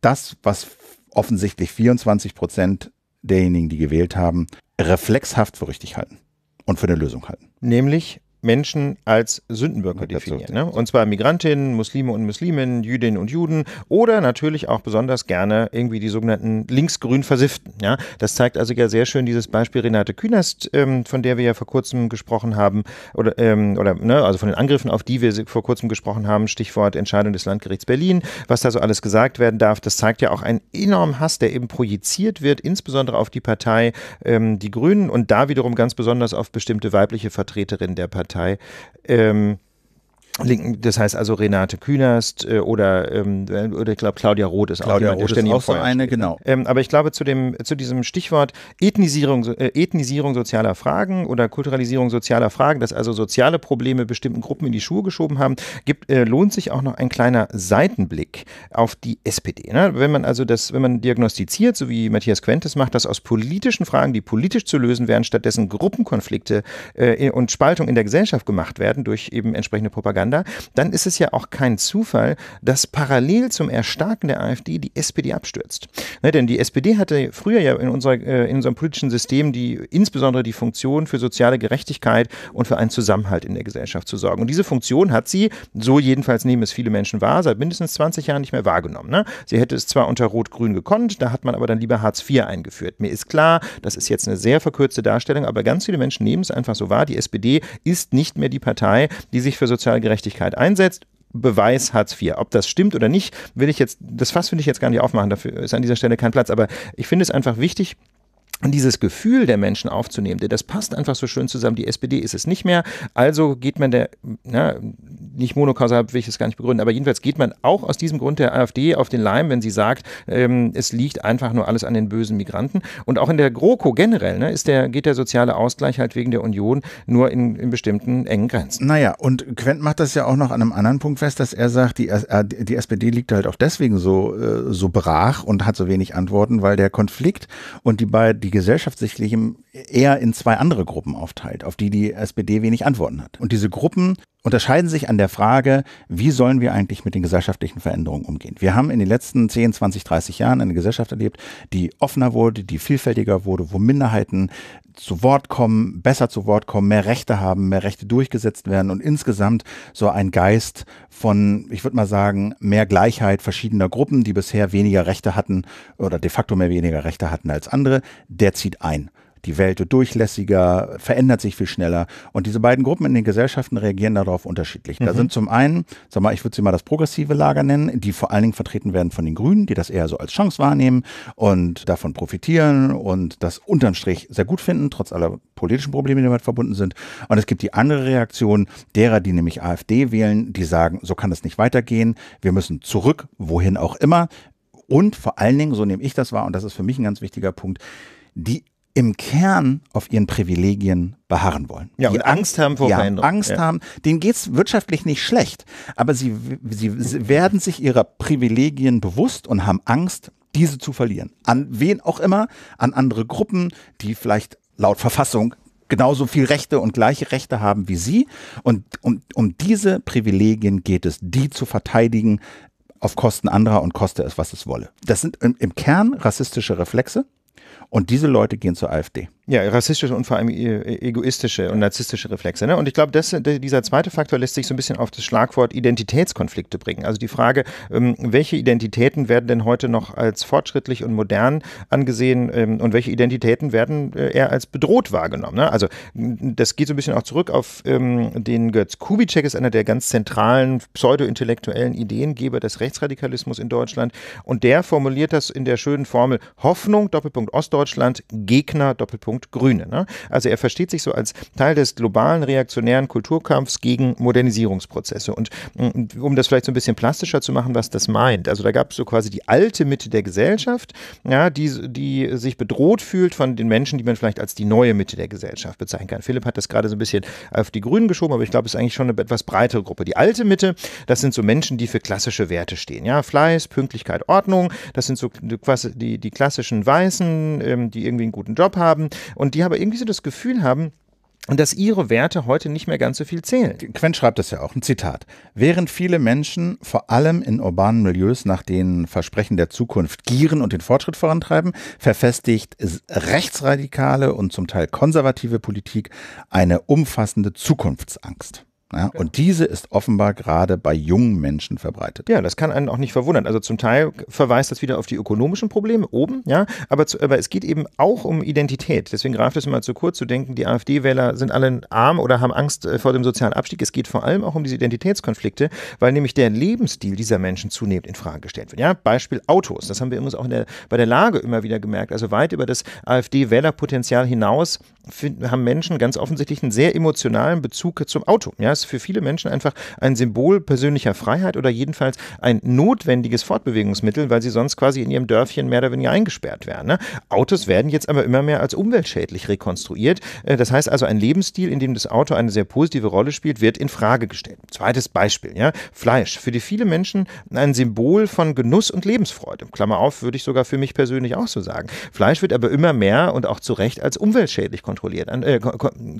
das, was offensichtlich 24 Prozent derjenigen, die gewählt haben, reflexhaft für richtig halten und für eine Lösung halten. Nämlich Menschen als Sündenbürger definieren. Ne? Und zwar Migrantinnen, Muslime und Muslimen, Jüdinnen und Juden oder natürlich auch besonders gerne irgendwie die sogenannten linksgrün Versifften. Ja? Das zeigt also ja sehr schön dieses Beispiel Renate Künast, ähm, von der wir ja vor kurzem gesprochen haben, oder, ähm, oder ne, also von den Angriffen, auf die wir vor kurzem gesprochen haben, Stichwort Entscheidung des Landgerichts Berlin, was da so alles gesagt werden darf, das zeigt ja auch einen enormen Hass, der eben projiziert wird, insbesondere auf die Partei ähm, Die Grünen und da wiederum ganz besonders auf bestimmte weibliche Vertreterinnen der Partei. Partei. Ähm, Linken, das heißt also Renate Künast äh, oder, ähm, oder ich glaube Claudia Roth ist Claudia auch jemand, Roth ist auch so eine, steht. genau. Ähm, aber ich glaube zu dem zu diesem Stichwort Ethnisierung äh, Ethnisierung sozialer Fragen oder Kulturalisierung sozialer Fragen, dass also soziale Probleme bestimmten Gruppen in die Schuhe geschoben haben, gibt äh, lohnt sich auch noch ein kleiner Seitenblick auf die SPD. Ne? Wenn man also das, wenn man diagnostiziert, so wie Matthias Quentes macht, dass aus politischen Fragen, die politisch zu lösen wären, stattdessen Gruppenkonflikte äh, und Spaltung in der Gesellschaft gemacht werden durch eben entsprechende Propaganda Propaganda, dann ist es ja auch kein Zufall, dass parallel zum Erstarken der AfD die SPD abstürzt. Ne, denn die SPD hatte früher ja in, unserer, äh, in unserem politischen System die, insbesondere die Funktion für soziale Gerechtigkeit und für einen Zusammenhalt in der Gesellschaft zu sorgen. Und diese Funktion hat sie, so jedenfalls nehmen es viele Menschen wahr, seit mindestens 20 Jahren nicht mehr wahrgenommen. Ne? Sie hätte es zwar unter Rot-Grün gekonnt, da hat man aber dann lieber Hartz IV eingeführt. Mir ist klar, das ist jetzt eine sehr verkürzte Darstellung, aber ganz viele Menschen nehmen es einfach so wahr. Die SPD ist nicht mehr die Partei, die sich für soziale Gerechtigkeit Gerechtigkeit einsetzt, Beweis Hartz IV. Ob das stimmt oder nicht, will ich jetzt, das Fass will ich jetzt gar nicht aufmachen, dafür ist an dieser Stelle kein Platz. Aber ich finde es einfach wichtig, dieses Gefühl der Menschen aufzunehmen, das passt einfach so schön zusammen. Die SPD ist es nicht mehr. Also geht man der, na, nicht monokausal will ich das gar nicht begründen, aber jedenfalls geht man auch aus diesem Grund der AfD auf den Leim, wenn sie sagt, ähm, es liegt einfach nur alles an den bösen Migranten. Und auch in der GroKo generell ne, ist der, geht der soziale Ausgleich halt wegen der Union nur in, in bestimmten engen Grenzen. Naja, und Quent macht das ja auch noch an einem anderen Punkt fest, dass er sagt, die, äh, die SPD liegt halt auch deswegen so, äh, so brach und hat so wenig Antworten, weil der Konflikt und die beiden, die gesellschaftlich im, eher in zwei andere Gruppen aufteilt, auf die die SPD wenig Antworten hat. Und diese Gruppen unterscheiden sich an der Frage, wie sollen wir eigentlich mit den gesellschaftlichen Veränderungen umgehen. Wir haben in den letzten 10, 20, 30 Jahren eine Gesellschaft erlebt, die offener wurde, die vielfältiger wurde, wo Minderheiten zu Wort kommen, besser zu Wort kommen, mehr Rechte haben, mehr Rechte durchgesetzt werden und insgesamt so ein Geist von, ich würde mal sagen, mehr Gleichheit verschiedener Gruppen, die bisher weniger Rechte hatten oder de facto mehr weniger Rechte hatten als andere, der zieht ein die Welt wird durchlässiger, verändert sich viel schneller. Und diese beiden Gruppen in den Gesellschaften reagieren darauf unterschiedlich. Mhm. Da sind zum einen, sag mal, ich würde sie mal das progressive Lager nennen, die vor allen Dingen vertreten werden von den Grünen, die das eher so als Chance wahrnehmen und davon profitieren und das unterm Strich sehr gut finden, trotz aller politischen Probleme, die damit verbunden sind. Und es gibt die andere Reaktion derer, die nämlich AfD wählen, die sagen, so kann es nicht weitergehen, wir müssen zurück, wohin auch immer. Und vor allen Dingen, so nehme ich das wahr, und das ist für mich ein ganz wichtiger Punkt, die im Kern auf ihren Privilegien beharren wollen. Ja, die und Angst, haben vor ja, Veränderung. Angst ja. haben, denen geht's wirtschaftlich nicht schlecht, aber sie, sie, sie werden sich ihrer Privilegien bewusst und haben Angst, diese zu verlieren. An wen auch immer, an andere Gruppen, die vielleicht laut Verfassung genauso viel Rechte und gleiche Rechte haben wie sie. Und um, um diese Privilegien geht es, die zu verteidigen auf Kosten anderer und koste es, was es wolle. Das sind im Kern rassistische Reflexe. Und diese Leute gehen zur AfD. Ja, rassistische und vor allem äh, egoistische und narzisstische Reflexe. Ne? Und ich glaube, äh, dieser zweite Faktor lässt sich so ein bisschen auf das Schlagwort Identitätskonflikte bringen. Also die Frage, ähm, welche Identitäten werden denn heute noch als fortschrittlich und modern angesehen ähm, und welche Identitäten werden äh, eher als bedroht wahrgenommen. Ne? Also das geht so ein bisschen auch zurück auf ähm, den Götz Kubitschek, ist einer der ganz zentralen pseudo-intellektuellen Ideengeber des Rechtsradikalismus in Deutschland. Und der formuliert das in der schönen Formel Hoffnung, Doppelpunkt Ostdeutschland, Gegner, Doppelpunkt und Grüne. Ne? Also er versteht sich so als Teil des globalen reaktionären Kulturkampfs gegen Modernisierungsprozesse. Und mm, um das vielleicht so ein bisschen plastischer zu machen, was das meint. Also da gab es so quasi die alte Mitte der Gesellschaft, ja, die, die sich bedroht fühlt von den Menschen, die man vielleicht als die neue Mitte der Gesellschaft bezeichnen kann. Philipp hat das gerade so ein bisschen auf die Grünen geschoben, aber ich glaube, es ist eigentlich schon eine etwas breitere Gruppe. Die alte Mitte, das sind so Menschen, die für klassische Werte stehen. Ja, Fleiß, Pünktlichkeit, Ordnung, das sind so die, die klassischen Weißen, ähm, die irgendwie einen guten Job haben, und die aber irgendwie so das Gefühl haben, dass ihre Werte heute nicht mehr ganz so viel zählen. Quent schreibt das ja auch, ein Zitat. Während viele Menschen, vor allem in urbanen Milieus, nach den Versprechen der Zukunft gieren und den Fortschritt vorantreiben, verfestigt rechtsradikale und zum Teil konservative Politik eine umfassende Zukunftsangst. Ja, Und diese ist offenbar gerade bei jungen Menschen verbreitet. Ja, das kann einen auch nicht verwundern. Also zum Teil verweist das wieder auf die ökonomischen Probleme oben, ja, aber, zu, aber es geht eben auch um Identität. Deswegen greift es immer zu kurz zu denken, die AfD-Wähler sind alle arm oder haben Angst äh, vor dem sozialen Abstieg. Es geht vor allem auch um diese Identitätskonflikte, weil nämlich der Lebensstil dieser Menschen zunehmend in Frage gestellt wird. Ja, Beispiel Autos. Das haben wir übrigens auch der, bei der Lage immer wieder gemerkt. Also weit über das AfD-Wählerpotenzial hinaus haben Menschen ganz offensichtlich einen sehr emotionalen Bezug zum Auto. Ja, es ist für viele Menschen einfach ein Symbol persönlicher Freiheit oder jedenfalls ein notwendiges Fortbewegungsmittel, weil sie sonst quasi in ihrem Dörfchen mehr oder weniger eingesperrt werden. Ne? Autos werden jetzt aber immer mehr als umweltschädlich rekonstruiert. Äh, das heißt also, ein Lebensstil, in dem das Auto eine sehr positive Rolle spielt, wird in Frage gestellt. Zweites Beispiel, ja, Fleisch. Für die viele Menschen ein Symbol von Genuss und Lebensfreude. Klammer auf, würde ich sogar für mich persönlich auch so sagen. Fleisch wird aber immer mehr und auch zu Recht als umweltschädlich konstruiert kontrolliert, äh,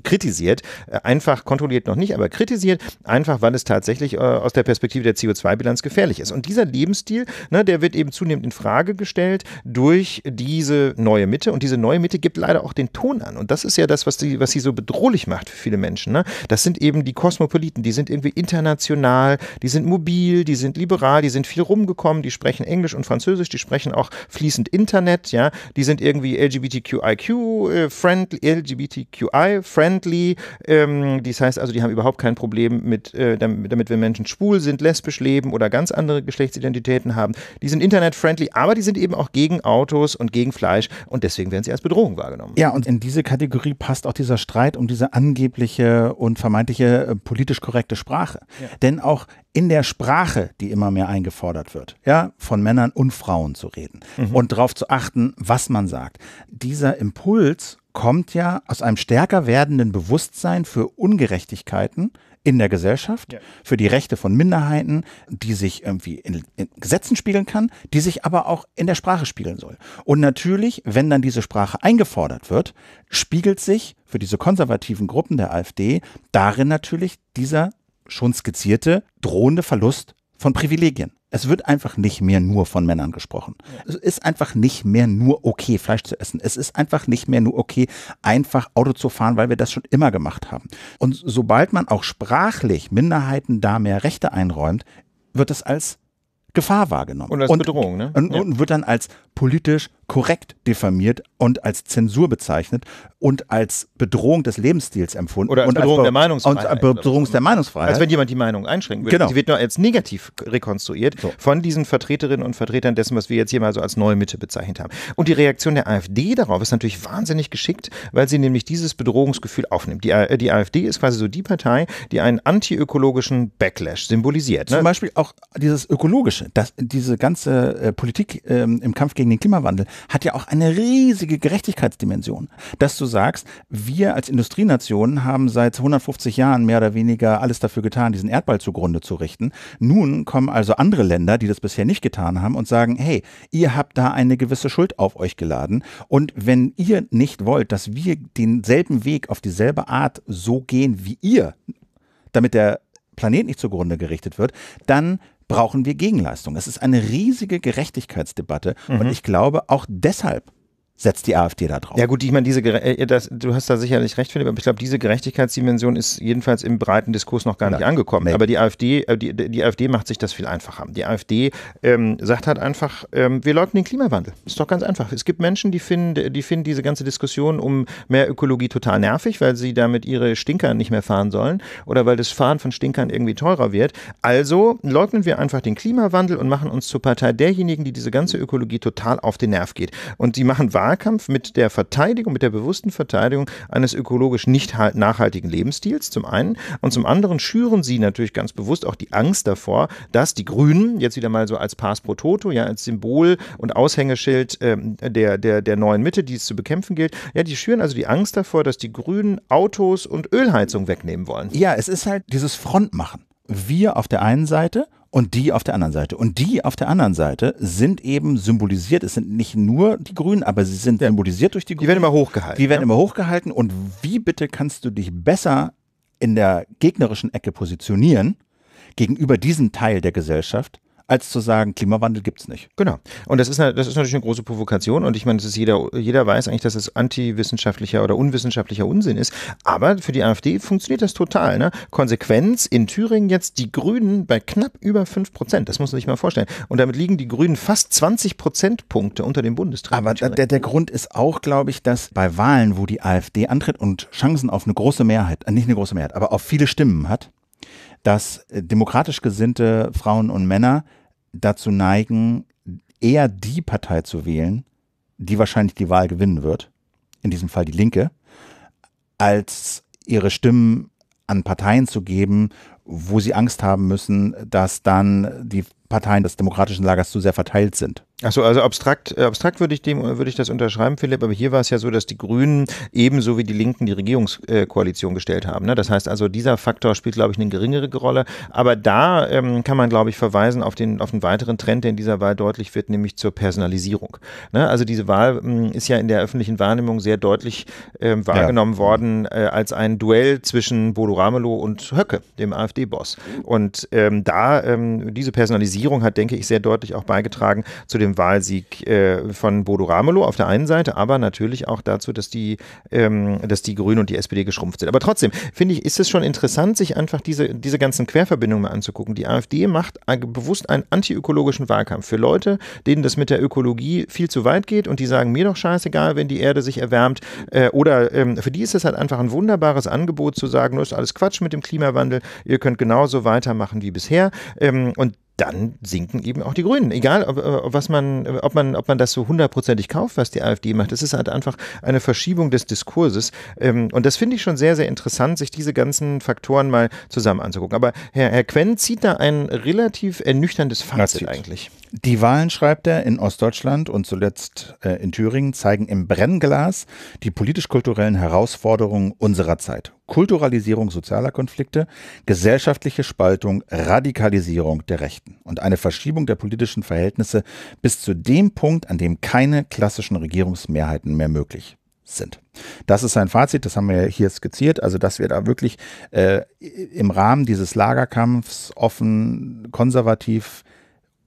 kritisiert, äh, einfach kontrolliert noch nicht, aber kritisiert, einfach weil es tatsächlich äh, aus der Perspektive der CO2-Bilanz gefährlich ist. Und dieser Lebensstil, ne, der wird eben zunehmend in Frage gestellt durch diese neue Mitte. Und diese neue Mitte gibt leider auch den Ton an. Und das ist ja das, was, die, was sie so bedrohlich macht für viele Menschen. Ne? Das sind eben die Kosmopoliten, die sind irgendwie international, die sind mobil, die sind liberal, die sind viel rumgekommen, die sprechen Englisch und Französisch, die sprechen auch fließend Internet, ja, die sind irgendwie LGBTQIQ-friendly, äh, LGBTQI-friendly. Ähm, das heißt also, die haben überhaupt kein Problem mit, äh, damit, wenn Menschen schwul sind, lesbisch leben oder ganz andere Geschlechtsidentitäten haben. Die sind internet-friendly, aber die sind eben auch gegen Autos und gegen Fleisch und deswegen werden sie als Bedrohung wahrgenommen. Ja, und in diese Kategorie passt auch dieser Streit um diese angebliche und vermeintliche äh, politisch korrekte Sprache. Ja. Denn auch in der Sprache, die immer mehr eingefordert wird, ja, von Männern und Frauen zu reden mhm. und darauf zu achten, was man sagt. Dieser Impuls kommt ja aus einem stärker werdenden Bewusstsein für Ungerechtigkeiten in der Gesellschaft, ja. für die Rechte von Minderheiten, die sich irgendwie in, in, Gesetzen spiegeln kann, die sich aber auch in der Sprache spiegeln soll. Und natürlich, wenn dann diese Sprache eingefordert wird, spiegelt sich für diese konservativen Gruppen der AfD darin natürlich dieser schon skizzierte drohende Verlust von Privilegien. Es wird einfach nicht mehr nur von Männern gesprochen. Es ist einfach nicht mehr nur okay, Fleisch zu essen. Es ist einfach nicht mehr nur okay, einfach Auto zu fahren, weil wir das schon immer gemacht haben. Und sobald man auch sprachlich Minderheiten da mehr Rechte einräumt, wird das als Gefahr wahrgenommen. Und als und, Bedrohung, ne? Und, ja. und, wird dann als politisch korrekt diffamiert und als Zensur bezeichnet und als Bedrohung des Lebensstils empfunden. Oder als Bedrohung als Be der Meinungsfreiheit. Und Bedrohung der ne? Meinungsfreiheit. Als wenn jemand die Meinung einschränken würde. Genau. Sie wird nur als negativ rekonstruiert so. von diesen Vertreterinnen und Vertretern dessen, was wir jetzt hier mal so als neue Mitte bezeichnet haben. Und die Reaktion der AfD darauf ist natürlich wahnsinnig geschickt, weil sie nämlich dieses Bedrohungsgefühl aufnimmt. Die, äh, die AfD ist quasi so die Partei, die einen antiökologischen Backlash symbolisiert. Ne? Zum Beispiel auch dieses ökologische Mensch, diese ganze äh, Politik ähm, im Kampf gegen den Klimawandel hat ja auch eine riesige Gerechtigkeitsdimension. Dass du sagst, wir als Industrienationen haben seit 150 Jahren mehr oder weniger alles dafür getan, diesen Erdball zugrunde zu richten. Nun kommen also andere Länder, die das bisher nicht getan haben und sagen, hey, ihr habt da eine gewisse Schuld auf euch geladen. Und wenn ihr nicht wollt, dass wir denselben Weg auf dieselbe Art so gehen wie ihr, damit der Planet nicht zugrunde gerichtet wird, dann brauchen wir Gegenleistung. Das ist eine riesige Gerechtigkeitsdebatte. Mhm. Und ich glaube, auch deshalb setzt die AfD da drauf. Ja gut, ich meine, diese äh, das, du hast da sicherlich recht, Philipp, aber ich glaube, diese Gerechtigkeitsdimension ist jedenfalls im breiten Diskurs noch gar Nein. nicht angekommen. Nein. Aber die AfD, äh, die, die AfD macht sich das viel einfacher. Die AfD ähm, sagt halt einfach, ähm, wir leugnen den Klimawandel. Ist doch ganz einfach. Es gibt Menschen, die finden, die finden diese ganze Diskussion um mehr Ökologie total nervig, weil sie damit ihre Stinker nicht mehr fahren sollen oder weil das Fahren von Stinkern irgendwie teurer wird. Also leugnen wir einfach den Klimawandel und machen uns zur Partei derjenigen, die diese ganze Ökologie total auf den Nerv geht. Und die machen wahr, Wahlkampf mit der Verteidigung, mit der bewussten Verteidigung eines ökologisch nicht nachhaltigen Lebensstils zum einen und zum anderen schüren sie natürlich ganz bewusst auch die Angst davor, dass die Grünen jetzt wieder mal so als Pass pro Toto, ja als Symbol und Aushängeschild äh, der, der, der neuen Mitte, die es zu bekämpfen gilt, ja, die schüren also die Angst davor, dass die Grünen Autos und Ölheizung wegnehmen wollen. Ja, es ist halt dieses Frontmachen. Wir auf der einen Seite und die auf der anderen Seite. Und die auf der anderen Seite sind eben symbolisiert, es sind nicht nur die Grünen, aber sie sind ja. symbolisiert durch die Grünen. Die werden immer hochgehalten. Die werden ja? immer hochgehalten und wie bitte kannst du dich besser in der gegnerischen Ecke positionieren gegenüber diesem Teil der Gesellschaft, als zu sagen, Klimawandel gibt es nicht. Genau. Und das ist, eine, das ist natürlich eine große Provokation. Und ich meine, ist jeder, jeder weiß eigentlich, dass es antiwissenschaftlicher oder unwissenschaftlicher Unsinn ist. Aber für die AfD funktioniert das total. Ne? Konsequenz in Thüringen jetzt die Grünen bei knapp über 5 Prozent. Das muss man sich mal vorstellen. Und damit liegen die Grünen fast 20 Prozentpunkte unter dem Bundestrend. Aber der, der Grund ist auch, glaube ich, dass bei Wahlen, wo die AfD antritt und Chancen auf eine große Mehrheit, äh, nicht eine große Mehrheit, aber auf viele Stimmen hat, dass äh, demokratisch gesinnte Frauen und Männer dazu neigen, eher die Partei zu wählen, die wahrscheinlich die Wahl gewinnen wird, in diesem Fall die Linke, als ihre Stimmen an Parteien zu geben, wo sie Angst haben müssen, dass dann die Parteien des demokratischen Lagers zu sehr verteilt sind. Achso, also abstrakt, äh, abstrakt würde ich dem würde ich das unterschreiben, Philipp, aber hier war es ja so, dass die Grünen ebenso wie die Linken die Regierungskoalition gestellt haben. Ne? Das heißt also, dieser Faktor spielt, glaube ich, eine geringere Rolle. Aber da ähm, kann man, glaube ich, verweisen auf den, auf einen weiteren Trend, der in dieser Wahl deutlich wird, nämlich zur Personalisierung. Ne? Also diese Wahl mh, mm, ist ja in der öffentlichen Wahrnehmung sehr deutlich äh, wahrgenommen ja. worden äh, als ein Duell zwischen Bodo Ramelow und Höcke, dem AfD-Boss. Und ähm, da ähm, diese Personalisierung Regierung hat, denke ich, sehr deutlich auch beigetragen zu dem Wahlsieg äh, von Bodo Ramelow auf der einen Seite, aber natürlich auch dazu, dass die, ähm, dass die Grünen und die SPD geschrumpft sind. Aber trotzdem, finde ich, ist es schon interessant, sich einfach diese, diese ganzen Querverbindungen mal anzugucken. Die AfD macht bewusst einen antiökologischen Wahlkampf für Leute, denen das mit der Ökologie viel zu weit geht und die sagen, mir doch scheißegal, wenn die Erde sich erwärmt. Äh, oder ähm, für die ist es halt einfach ein wunderbares Angebot zu sagen, nur ist alles Quatsch mit dem Klimawandel, ihr könnt genauso weitermachen wie bisher. Ähm, und dann sinken eben auch die Grünen. Egal, ob, ob, äh, was man, äh, ob, man, ob man das so hundertprozentig kauft, was die AfD macht. Es ist halt einfach eine Verschiebung des Diskurses. Ähm, und das finde ich schon sehr, sehr interessant, sich diese ganzen Faktoren mal zusammen anzugucken. Aber Herr, Herr Quen zieht da ein relativ ernüchterndes Fazit. eigentlich. Die Wahlen, schreibt er, in Ostdeutschland und zuletzt äh, in Thüringen zeigen im Brennglas die politisch-kulturellen Herausforderungen unserer Zeit. Kulturalisierung sozialer Konflikte, gesellschaftliche Spaltung, Radikalisierung der Rechten und eine Verschiebung der politischen Verhältnisse bis zu dem Punkt, an dem keine klassischen Regierungsmehrheiten mehr möglich sind. Das ist sein Fazit, das haben wir hier skizziert, also dass wir da wirklich äh, im Rahmen dieses Lagerkampfs offen, konservativ,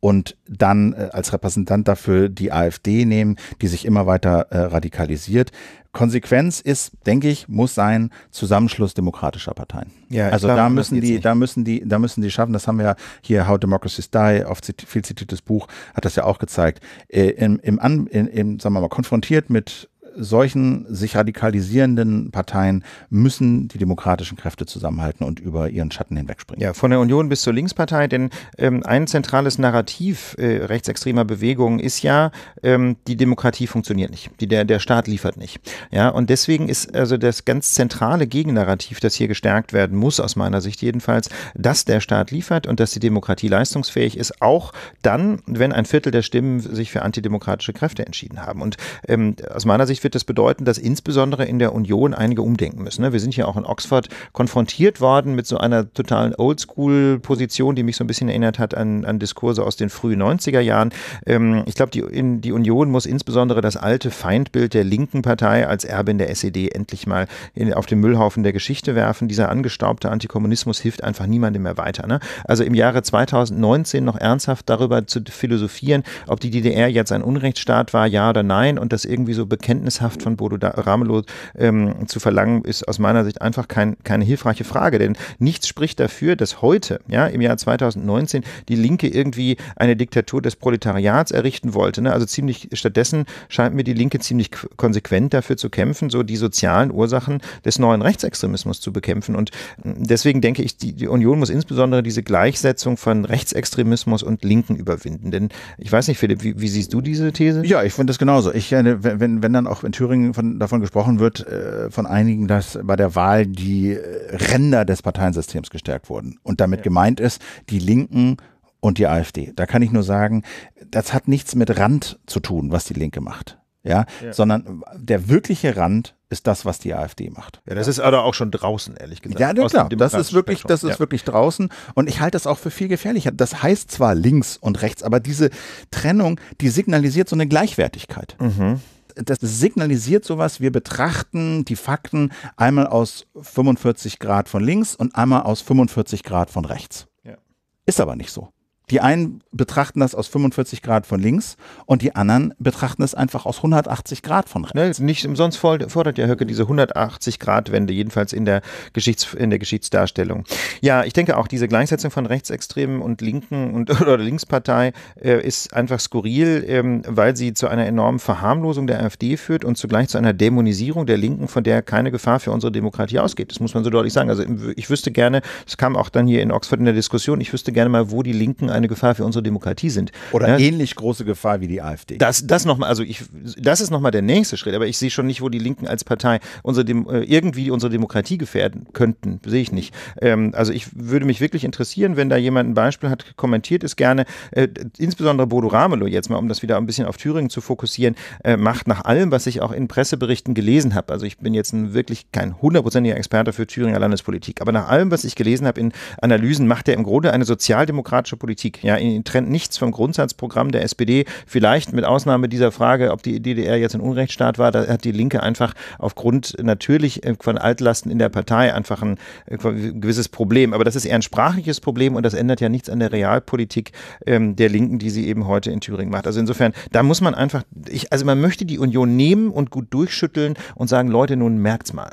und dann äh, als Repräsentant dafür die AfD nehmen, die sich immer weiter äh, radikalisiert. Konsequenz ist, denke ich, muss sein Zusammenschluss demokratischer Parteien. Ja, also glaube, da müssen die, nicht. da müssen die, da müssen die schaffen. Das haben wir ja hier How Democracies Die, oft viel zitiertes Buch, hat das ja auch gezeigt. Äh, im, im, An, in, im, sagen wir mal, konfrontiert mit solchen sich radikalisierenden Parteien müssen die demokratischen Kräfte zusammenhalten und über ihren Schatten hinwegspringen. Ja, von der Union bis zur Linkspartei, denn ähm, ein zentrales Narrativ äh, rechtsextremer Bewegungen ist ja, ähm, die Demokratie funktioniert nicht, die, der, der Staat liefert nicht. Ja, und deswegen ist also das ganz zentrale Gegennarrativ, das hier gestärkt werden muss, aus meiner Sicht jedenfalls, dass der Staat liefert und dass die Demokratie leistungsfähig ist, auch dann, wenn ein Viertel der Stimmen sich für antidemokratische Kräfte entschieden haben. Und ähm, aus meiner Sicht wird das bedeuten, dass insbesondere in der Union einige umdenken müssen. Ne? Wir sind ja auch in Oxford konfrontiert worden mit so einer totalen Oldschool-Position, die mich so ein bisschen erinnert hat an, an Diskurse aus den frühen 90er Jahren. Ähm, ich glaube, die, die Union muss insbesondere das alte Feindbild der linken Partei als Erbin der SED endlich mal in, auf den Müllhaufen der Geschichte werfen. Dieser angestaubte Antikommunismus hilft einfach niemandem mehr weiter. Ne? Also im Jahre 2019 noch ernsthaft darüber zu philosophieren, ob die DDR jetzt ein Unrechtsstaat war, ja oder nein, und das irgendwie so Bekenntnis ernsthaft von Bodo Ramelow ähm, zu verlangen, ist aus meiner Sicht einfach kein, keine hilfreiche Frage. Denn nichts spricht dafür, dass heute, ja, im Jahr 2019, die Linke irgendwie eine Diktatur des Proletariats errichten wollte. Ne? Also ziemlich, stattdessen scheint mir die Linke ziemlich konsequent dafür zu kämpfen, so die sozialen Ursachen des neuen Rechtsextremismus zu bekämpfen. Und äh, deswegen denke ich, die, die Union muss insbesondere diese Gleichsetzung von Rechtsextremismus und Linken überwinden. Denn ich weiß nicht, Philipp, wie, wie siehst du diese These? Ja, ich finde das genauso. Ich, äh, wenn, wenn dann auch in Thüringen von, davon gesprochen wird, äh, von einigen, dass bei der Wahl die äh, Ränder des Parteiensystems gestärkt wurden. Und damit ja. gemeint ist, die Linken und die AfD. Da kann ich nur sagen, das hat nichts mit Rand zu tun, was die Linke macht. Ja, ja. sondern der wirkliche Rand ist das, was die AfD macht. Ja, das ist aber auch schon draußen, ehrlich gesagt. Ja, klar, das ist wirklich, das ist ja. wirklich draußen und ich halte das auch für viel gefährlicher. Das heißt zwar links und rechts, aber diese Trennung, die signalisiert so eine Gleichwertigkeit. Mhm das signalisiert sowas, wir betrachten die Fakten einmal aus 45 Grad von links und einmal aus 45 Grad von rechts. Ja. Ist aber nicht so. Die einen betrachten das aus 45 Grad von links und die anderen betrachten es einfach aus 180 Grad von rechts. Ne, nicht umsonst fordert ja Höcke diese 180 Grad Wende, jedenfalls in der, Geschichts in der Geschichtsdarstellung. Ja, ich denke auch, diese Gleichsetzung von Rechtsextremen und Linken und [laughs] oder Linkspartei äh, ist einfach skurril, ähm, weil sie zu einer enormen Verharmlosung der AfD führt und zugleich zu einer Dämonisierung der Linken, von der keine Gefahr für unsere Demokratie ausgeht. Das muss man so deutlich sagen. Also ich wüsste gerne, es kam auch dann hier in Oxford in der Diskussion, ich wüsste gerne mal, wo die Linken eine Gefahr für unsere Demokratie sind. Oder ja, ähnlich große Gefahr wie die AfD. Das, das nochmal, also ich, das ist nochmal der nächste Schritt, aber ich sehe schon nicht, wo die Linken als Partei unsere Dem äh, irgendwie unsere Demokratie gefährden könnten. Sehe ich nicht. Ähm, also ich würde mich wirklich interessieren, wenn da jemand ein Beispiel hat, kommentiert es gerne. Äh, insbesondere Bodo Ramelow jetzt mal, um das wieder ein bisschen auf Thüringen zu fokussieren, äh, macht nach allem, was ich auch in Presseberichten gelesen habe, also ich bin jetzt ein, wirklich kein hundertprozentiger Experte für Thüringer Landespolitik, aber nach allem, was ich gelesen habe in Analysen, macht er im Grunde eine sozialdemokratische Politik Politik. Ja, ihn trennt nichts vom Grundsatzprogramm der SPD. Vielleicht mit Ausnahme dieser Frage, ob die DDR jetzt ein Unrechtsstaat war, da hat die Linke einfach aufgrund natürlich äh, von Altlasten in der Partei einfach ein äh, gewisses Problem. Aber das ist eher ein sprachliches Problem und das ändert ja nichts an der Realpolitik ähm, der Linken, die sie eben heute in Thüringen macht. Also insofern, da muss man einfach, ich, also man möchte die Union nehmen und gut durchschütteln und sagen, Leute, nun merkt's mal.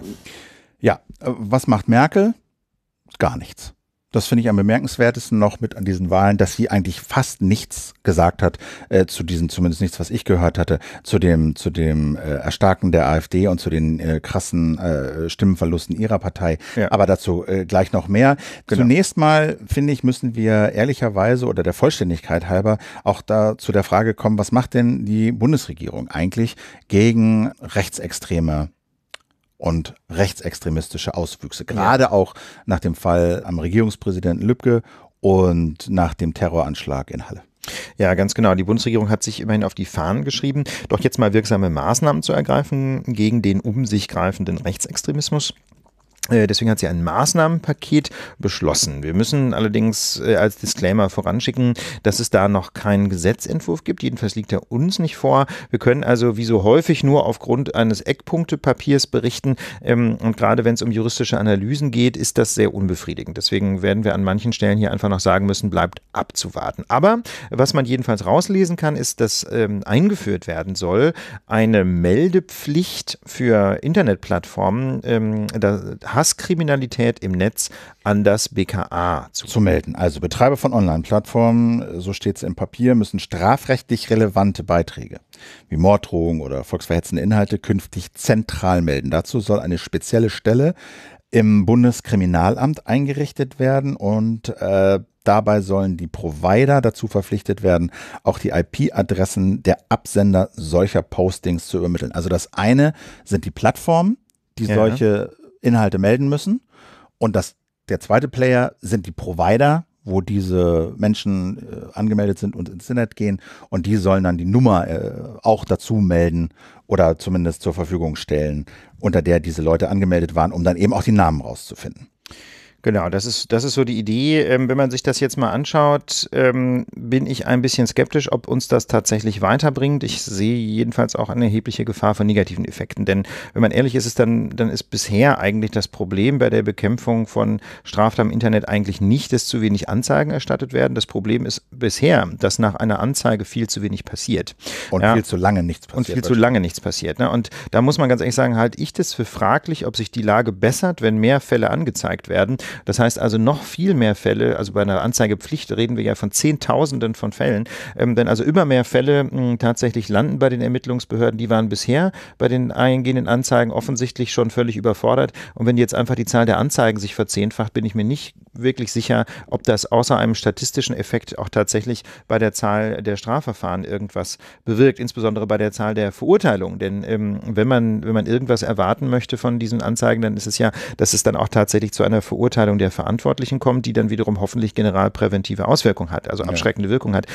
Ja, äh, was macht Merkel? Gar nichts das finde ich am bemerkenswertesten noch mit an diesen Wahlen, dass sie eigentlich fast nichts gesagt hat äh, zu diesen, zumindest nichts, was ich gehört hatte, zu dem, zu dem äh, Erstarken der AfD und zu den äh, krassen äh, Stimmenverlusten ihrer Partei. Ja. Aber dazu äh, gleich noch mehr. Genau. Zunächst mal, finde ich, müssen wir ehrlicherweise oder der Vollständigkeit halber auch da zu der Frage kommen, was macht denn die Bundesregierung eigentlich gegen rechtsextreme und rechtsextremistische Auswüchse. Gerade ja. auch nach dem Fall am Regierungspräsidenten Lübcke und nach dem Terroranschlag in Halle. Ja, ganz genau. Die Bundesregierung hat sich immerhin auf die Fahnen geschrieben, doch jetzt mal wirksame Maßnahmen zu ergreifen gegen den um sich greifenden Rechtsextremismus. Äh, deswegen hat sie ein Maßnahmenpaket beschlossen. Wir müssen allerdings äh, als Disclaimer voranschicken, dass es da noch keinen Gesetzentwurf gibt. Jedenfalls liegt er uns nicht vor. Wir können also wie so häufig nur aufgrund eines Eckpunktepapiers berichten. Ähm, und gerade wenn es um juristische Analysen geht, ist das sehr unbefriedigend. Deswegen werden wir an manchen Stellen hier einfach noch sagen müssen, bleibt abzuwarten. Aber was man jedenfalls rauslesen kann, ist, dass ähm, eingeführt werden soll eine Meldepflicht für Internetplattformen. Ähm, Hasskriminalität im Netz an das BKA zu, zu melden. Also Betreiber von Online-Plattformen, so steht es im Papier, müssen strafrechtlich relevante Beiträge wie Morddrohungen oder volksverhetzende Inhalte künftig zentral melden. Dazu soll eine spezielle Stelle im Bundeskriminalamt eingerichtet werden und äh, Dabei sollen die Provider dazu verpflichtet werden, auch die IP-Adressen der Absender solcher Postings zu übermitteln. Also das eine sind die Plattformen, die ja. solche Inhalte melden müssen. Und das, der zweite Player sind die Provider, wo diese Menschen äh, angemeldet sind und ins Internet gehen. Und die sollen dann die Nummer äh, auch dazu melden oder zumindest zur Verfügung stellen, unter der diese Leute angemeldet waren, um dann eben auch die Namen rauszufinden. Genau, das ist, das ist so die Idee. Ähm, wenn man sich das jetzt mal anschaut, ähm, bin ich ein bisschen skeptisch, ob uns das tatsächlich weiterbringt. Ich sehe jedenfalls auch eine erhebliche Gefahr von negativen Effekten. Denn wenn man ehrlich ist, ist dann, dann ist bisher eigentlich das Problem bei der Bekämpfung von Straftaten im Internet eigentlich nicht, dass zu wenig Anzeigen erstattet werden. Das Problem ist bisher, dass nach einer Anzeige viel zu wenig passiert. Und ja. viel zu lange nichts passiert. Und viel zu lange nichts passiert. Ne? Und da muss man ganz ehrlich sagen, halte ich das für fraglich, ob sich die Lage bessert, wenn mehr Fälle angezeigt werden. Das heißt also noch viel mehr Fälle, also bei einer Anzeigepflicht reden wir ja von Zehntausenden von Fällen, ähm, denn also immer mehr Fälle mh, hm, tatsächlich landen bei den Ermittlungsbehörden. Die waren bisher bei den eingehenden Anzeigen offensichtlich schon völlig überfordert. Und wenn jetzt einfach die Zahl der Anzeigen sich verzehnfacht, bin ich mir nicht wirklich sicher, ob das außer einem statistischen Effekt auch tatsächlich bei der Zahl der Strafverfahren irgendwas bewirkt, insbesondere bei der Zahl der Verurteilungen. Denn ähm, wenn, man, wenn man irgendwas erwarten möchte von diesen Anzeigen, dann ist es ja, dass es dann auch tatsächlich zu einer Verurteilung Beurteilung der Verantwortlichen kommt, die dann wiederum hoffentlich generalpräventive Auswirkungen hat, also abschreckende ja. Wirkung hat.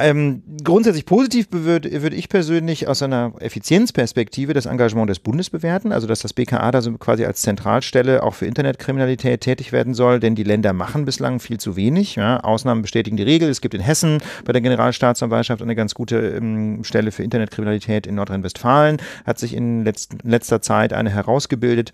Ähm, grundsätzlich positiv würde ich persönlich aus einer Effizienzperspektive das Engagement des Bundes bewerten, also dass das BKA da so quasi als Zentralstelle auch für Internetkriminalität tätig werden soll, denn die Länder machen bislang viel zu wenig. Ja. Ausnahmen bestätigen die Regel. Es gibt in Hessen bei der Generalstaatsanwaltschaft eine ganz gute ähm, Stelle für Internetkriminalität in Nordrhein-Westfalen, hat sich in letzter Zeit eine herausgebildet.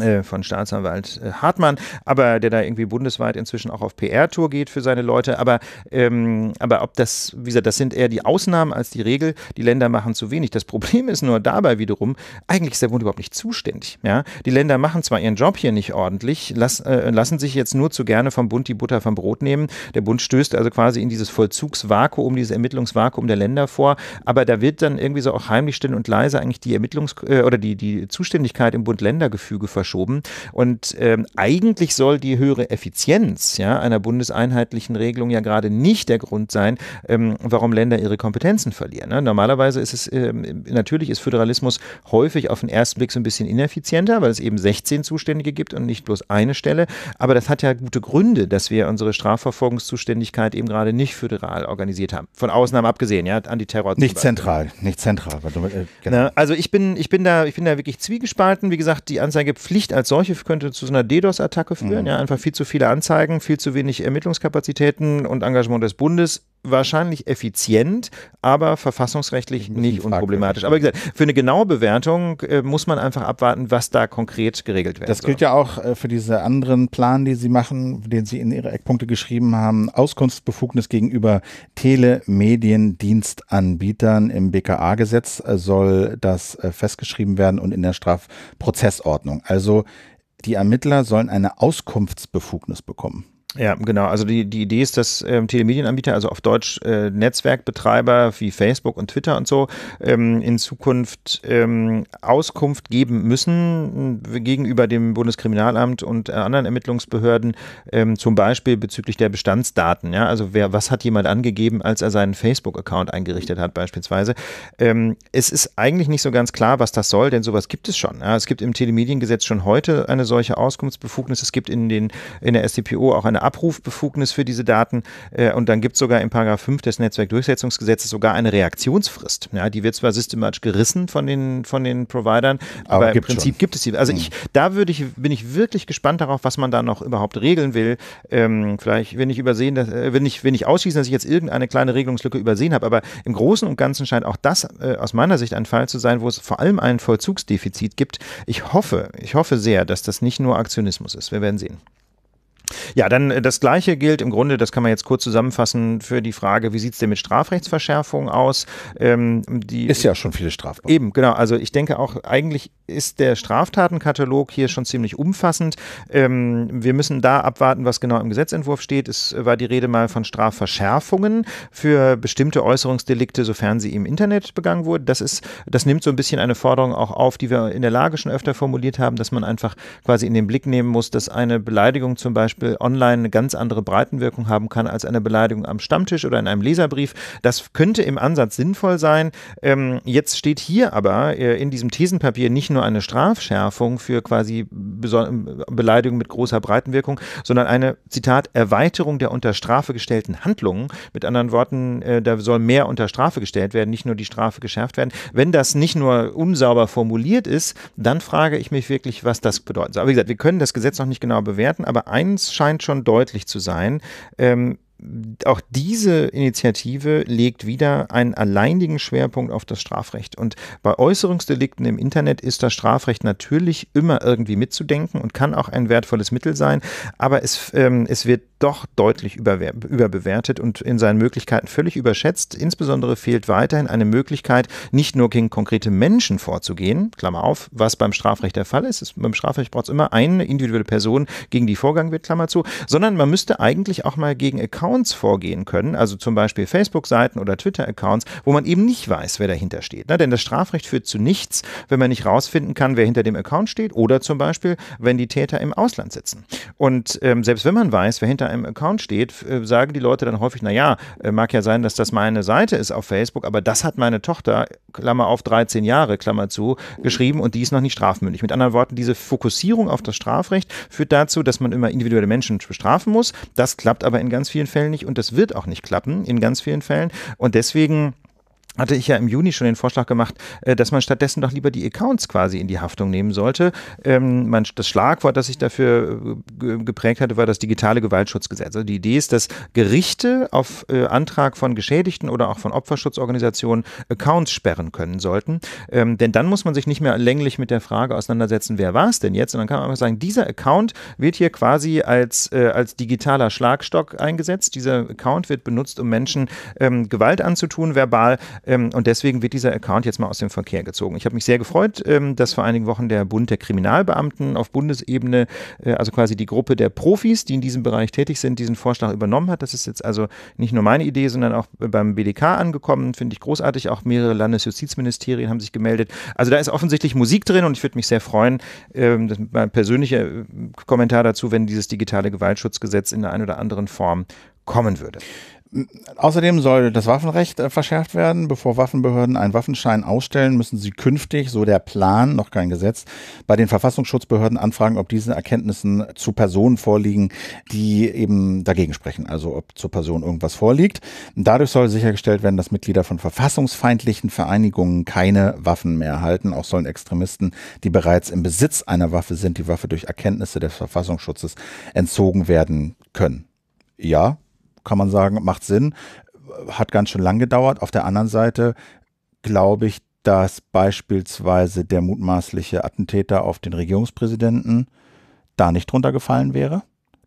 Äh, von Staatsanwalt äh, Hartmann, aber der da irgendwie bundesweit inzwischen auch auf PR-Tour geht für seine Leute. Aber, ähm, aber ob das, wie gesagt, das sind eher die Ausnahmen als die Regel. Die Länder machen zu wenig. Das Problem ist nur dabei wiederum, eigentlich ist der Bund überhaupt nicht zuständig. Ja? Die Länder machen zwar ihren Job hier nicht ordentlich, las, äh, lassen sich jetzt nur zu gerne vom Bund die Butter vom Brot nehmen. Der Bund stößt also quasi in dieses Vollzugsvakuum, dieses Ermittlungsvakuum der Länder vor, aber da wird dann irgendwie so auch heimlich still und leise eigentlich die Ermittlungs- äh, oder die, die Zuständigkeit im Bund-Länder-Gefüge ver verschoben. Und ähm, eigentlich soll die höhere Effizienz ja, einer bundeseinheitlichen Regelung ja gerade nicht der Grund sein, ähm, warum Länder ihre Kompetenzen verlieren. Ne? Normalerweise ist es, ähm, natürlich ist Föderalismus häufig auf den ersten Blick so ein bisschen ineffizienter, weil es eben 16 Zuständige gibt und nicht bloß eine Stelle. Aber das hat ja gute Gründe, dass wir unsere Strafverfolgungszuständigkeit eben gerade nicht föderal organisiert haben. Von Ausnahmen abgesehen, ja, Antiterror. Nicht zentral, nicht zentral. Äh, genau. Na, also ich bin, ich bin da, ich bin da wirklich zwiegespalten. Wie gesagt, die Anzeige Pflicht als solche könnte zu so einer DDoS-Attacke führen. Mhm. Ja, einfach viel zu viele Anzeigen, viel zu wenig Ermittlungskapazitäten und Engagement des Bundes wahrscheinlich effizient, aber verfassungsrechtlich nicht unproblematisch. Aber wie gesagt, für eine genaue Bewertung äh, muss man einfach abwarten, was da konkret geregelt wird. Das gilt ja auch äh, für diese anderen Plan, die Sie machen, den Sie in Ihre Eckpunkte geschrieben haben, Auskunftsbefugnis gegenüber Telemediendienstanbietern im BKA-Gesetz äh, soll das äh, festgeschrieben werden und in der Strafprozessordnung. Also die Ermittler sollen eine Auskunftsbefugnis bekommen. Ja, genau. Also die, die Idee ist, dass ähm, Telemedienanbieter, also auf Deutsch äh, Netzwerkbetreiber wie Facebook und Twitter und so, ähm, in Zukunft ähm, Auskunft geben müssen äh, gegenüber dem Bundeskriminalamt und äh, anderen Ermittlungsbehörden, ähm, zum Beispiel bezüglich der Bestandsdaten. Ja? Also wer, was hat jemand angegeben, als er seinen Facebook-Account eingerichtet hat, beispielsweise. Ähm, es ist eigentlich nicht so ganz klar, was das soll, denn sowas gibt es schon. Ja? Es gibt im Telemediengesetz schon heute eine solche Auskunftsbefugnis. Es gibt in, den, in der SDPO auch eine Abrufbefugnis für diese Daten äh, und dann gibt es sogar im Paragraph 5 des Netzwerkdurchsetzungsgesetzes sogar eine Reaktionsfrist. Ja, die wird zwar systematisch gerissen von den, von den Providern, aber, aber im Prinzip schon. gibt es sie. Also mhm. ich, da würde ich, bin ich wirklich gespannt darauf, was man da noch überhaupt regeln will. Ähm, vielleicht, will ich übersehen, dass, äh, wenn ich, wenn ich ausschließen, dass ich jetzt irgendeine kleine Regelungslücke übersehen habe, aber im Großen und Ganzen scheint auch das äh, aus meiner Sicht ein Fall zu sein, wo es vor allem ein Vollzugsdefizit gibt. Ich hoffe, ich hoffe sehr, dass das nicht nur Aktionismus ist. Wir werden sehen. Ja, dann äh, das Gleiche gilt im Grunde, das kann man jetzt kurz zusammenfassen, für die Frage, wie sieht es denn mit Strafrechtsverschärfung aus? Ähm, die, ist ja schon viele Strafbar. Eben, genau. Also ich denke auch, eigentlich ist der Straftatenkatalog hier schon ziemlich umfassend. Ähm, wir müssen da abwarten, was genau im Gesetzentwurf steht. Es war die Rede mal von Strafverschärfungen für bestimmte Äußerungsdelikte, sofern sie im Internet begangen wurden. Das ist, das nimmt so ein bisschen eine Forderung auch auf, die wir in der Lage schon öfter formuliert haben, dass man einfach quasi in den Blick nehmen muss, dass eine Beleidigung zum Beispiel online eine ganz andere Breitenwirkung haben kann als eine Beleidigung am Stammtisch oder in einem Leserbrief. Das könnte im Ansatz sinnvoll sein. Ähm, jetzt steht hier aber äh, in diesem Thesenpapier nicht nur nur eine Strafschärfung für quasi Beleidigung mit großer Breitenwirkung, sondern eine, Zitat, Erweiterung der unter Strafe gestellten Handlungen. Mit anderen Worten, äh, da soll mehr unter Strafe gestellt werden, nicht nur die Strafe geschärft werden. Wenn das nicht nur unsauber formuliert ist, dann frage ich mich wirklich, was das bedeutet. Aber wie gesagt, wir können das Gesetz noch nicht genau bewerten, aber eins scheint schon deutlich zu sein. Ähm, auch diese Initiative legt wieder einen alleinigen Schwerpunkt auf das Strafrecht. Und bei Äußerungsdelikten im Internet ist das Strafrecht natürlich immer irgendwie mitzudenken und kann auch ein wertvolles Mittel sein, aber es, ähm, es wird doch deutlich überbewertet und in seinen Möglichkeiten völlig überschätzt. Insbesondere fehlt weiterhin eine Möglichkeit, nicht nur gegen konkrete Menschen vorzugehen, Klammer auf, was beim Strafrecht der Fall ist. Es, beim Strafrecht braucht es immer eine individuelle Person, gegen die vorgegangen wird, Klammer zu, sondern man müsste eigentlich auch mal gegen Accounts Accounts vorgehen können, also zum Beispiel Facebook-Seiten oder Twitter-Accounts, wo man eben nicht weiß, wer dahinter steht. Ne? Denn das Strafrecht führt zu nichts, wenn man nicht rausfinden kann, wer hinter dem Account steht oder zum Beispiel, wenn die Täter im Ausland sitzen. Und ähm, selbst wenn man weiß, wer hinter einem Account steht, äh, sagen die Leute dann häufig, naja, äh, mag ja sein, dass das meine Seite ist auf Facebook, aber das hat meine Tochter, Klammer auf 13 Jahre, Klammer zu, geschrieben und die ist noch nicht strafmündig. Mit anderen Worten, diese Fokussierung auf das Strafrecht führt dazu, dass man immer individuelle Menschen bestrafen muss. Das klappt aber in ganz vielen Fällen nicht und das wird auch nicht klappen in ganz vielen Fällen. Und deswegen hatte ich ja im Juni schon den Vorschlag gemacht, äh, dass man stattdessen doch lieber die Accounts quasi in die Haftung nehmen sollte. Ähm, das Schlagwort, das ich dafür äh, geprägt hatte, war das digitale Gewaltschutzgesetz. Also die Idee ist, dass Gerichte auf äh, Antrag von Geschädigten oder auch von Opferschutzorganisationen Accounts sperren können sollten. Ähm, denn dann muss man sich nicht mehr länglich mit der Frage auseinandersetzen, wer war es denn jetzt, sondern kann man einfach sagen, dieser Account wird hier quasi als, als digitaler Schlagstock eingesetzt. Dieser Account wird benutzt, um Menschen ähm, Gewalt anzutun, verbal ähm, und deswegen wird dieser Account jetzt mal aus dem Verkehr gezogen. Ich habe mich sehr gefreut, ähm, dass vor einigen Wochen der Bund der Kriminalbeamten auf Bundesebene, äh, also quasi die Gruppe der Profis, die in diesem Bereich tätig sind, diesen Vorschlag übernommen hat. Das ist jetzt also nicht nur meine Idee, sondern auch beim BDK angekommen. Finde ich großartig. Auch mehrere Landesjustizministerien haben sich gemeldet. Also da ist offensichtlich Musik drin und ich würde mich sehr freuen, ähm, das ist mein persönlicher äh, Kommentar dazu, wenn dieses digitale Gewaltschutzgesetz in der einen oder anderen Form kommen würde. Außerdem soll das Waffenrecht äh, verschärft werden. Bevor Waffenbehörden einen Waffenschein ausstellen, müssen sie künftig, so der Plan, noch kein Gesetz, bei den Verfassungsschutzbehörden anfragen, ob diese Erkenntnissen zu Personen vorliegen, die eben dagegen sprechen, also ob zur Person irgendwas vorliegt. Dadurch soll sichergestellt werden, dass Mitglieder von verfassungsfeindlichen Vereinigungen keine Waffen mehr erhalten. Auch sollen Extremisten, die bereits im Besitz einer Waffe sind, die Waffe durch Erkenntnisse des Verfassungsschutzes entzogen werden können. Ja, kann man sagen, macht Sinn, hat ganz schön lang gedauert. Auf der anderen Seite glaube ich, dass beispielsweise der mutmaßliche Attentäter auf den Regierungspräsidenten da nicht drunter gefallen wäre,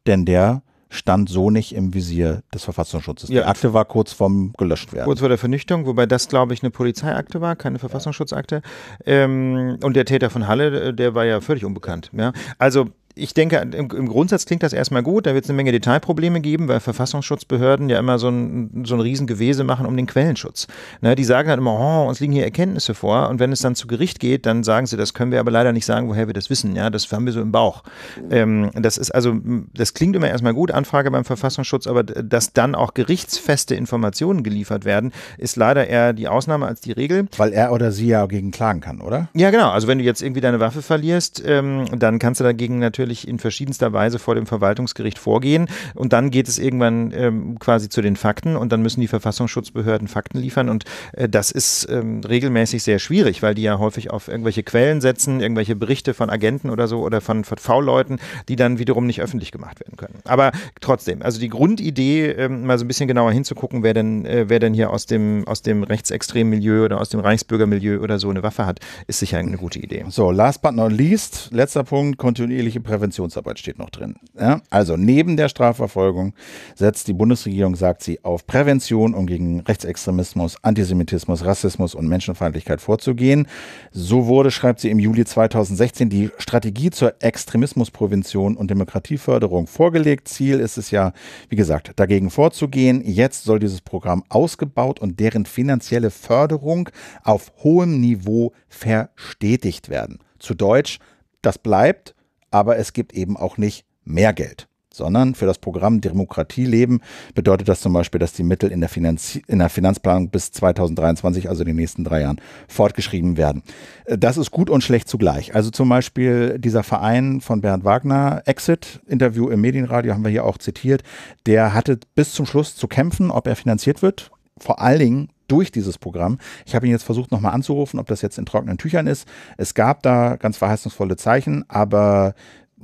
denn der stand so nicht im Visier des Verfassungsschutzes. Ja. Die Akte war kurz vorm gelöscht werden. Kurz vor der Vernichtung, wobei das, glaube ich, eine Polizeiakte war, keine Verfassungsschutzakte. Ähm, und der Täter von Halle, äh, der war ja völlig unbekannt. Ja? Also ich denke, im, im, Grundsatz klingt das erstmal gut. Da wird es eine Menge Detailprobleme geben, weil Verfassungsschutzbehörden ja immer so ein, so ein Riesengewese machen um den Quellenschutz. Ne, die sagen dann immer, oh, uns liegen hier Erkenntnisse vor. Und wenn es dann zu Gericht geht, dann sagen sie, das können wir aber leider nicht sagen, woher wir das wissen. Ja, das haben wir so im Bauch. Ähm, das ist also, das klingt immer erstmal gut, Anfrage beim Verfassungsschutz, aber dass dann auch gerichtsfeste Informationen geliefert werden, ist leider eher die Ausnahme als die Regel. Weil er oder sie ja gegen klagen kann, oder? Ja, genau. Also wenn du jetzt irgendwie deine Waffe verlierst, ähm, dann kannst du dagegen natürlich natürlich in verschiedenster Weise vor dem Verwaltungsgericht vorgehen. Und dann geht es irgendwann ähm, quasi zu den Fakten und dann müssen die Verfassungsschutzbehörden Fakten liefern. Und äh, das ist ähm, regelmäßig sehr schwierig, weil die ja häufig auf irgendwelche Quellen setzen, irgendwelche Berichte von Agenten oder so oder von, von V-Leuten, die dann wiederum nicht öffentlich gemacht werden können. Aber trotzdem, also die Grundidee, ähm, mal so ein bisschen genauer hinzugucken, wer denn, äh, wer denn hier aus dem, aus dem rechtsextremen Milieu oder aus dem Reichsbürgermilieu oder so eine Waffe hat, ist sicher eine gute Idee. So, last but not least, letzter Punkt, kontinuierliche Prä Präventionsarbeit steht noch drin. Ja? Also neben der Strafverfolgung setzt die Bundesregierung, sagt sie, auf Prävention, um gegen Rechtsextremismus, Antisemitismus, Rassismus und Menschenfeindlichkeit vorzugehen. So wurde, schreibt sie, im Juli 2016 die Strategie zur Extremismusprävention und Demokratieförderung vorgelegt. Ziel ist es ja, wie gesagt, dagegen vorzugehen. Jetzt soll dieses Programm ausgebaut und deren finanzielle Förderung auf hohem Niveau verstetigt werden. Zu Deutsch, das bleibt, aber es gibt eben auch nicht mehr Geld sondern für das Programm Demokratie leben bedeutet das zum Beispiel, dass die Mittel in der, Finanz in der Finanzplanung bis 2023, also in den nächsten drei Jahren, fortgeschrieben werden. Äh, das ist gut und schlecht zugleich. Also zum Beispiel dieser Verein von Bernd Wagner, Exit, Interview im Medienradio haben wir hier auch zitiert, der hatte bis zum Schluss zu kämpfen, ob er finanziert wird vor allen Dingen, durch dieses Programm. Ich habe ihn jetzt versucht nochmal anzurufen, ob das jetzt in trockenen Tüchern ist. Es gab da ganz verheißungsvolle Zeichen, aber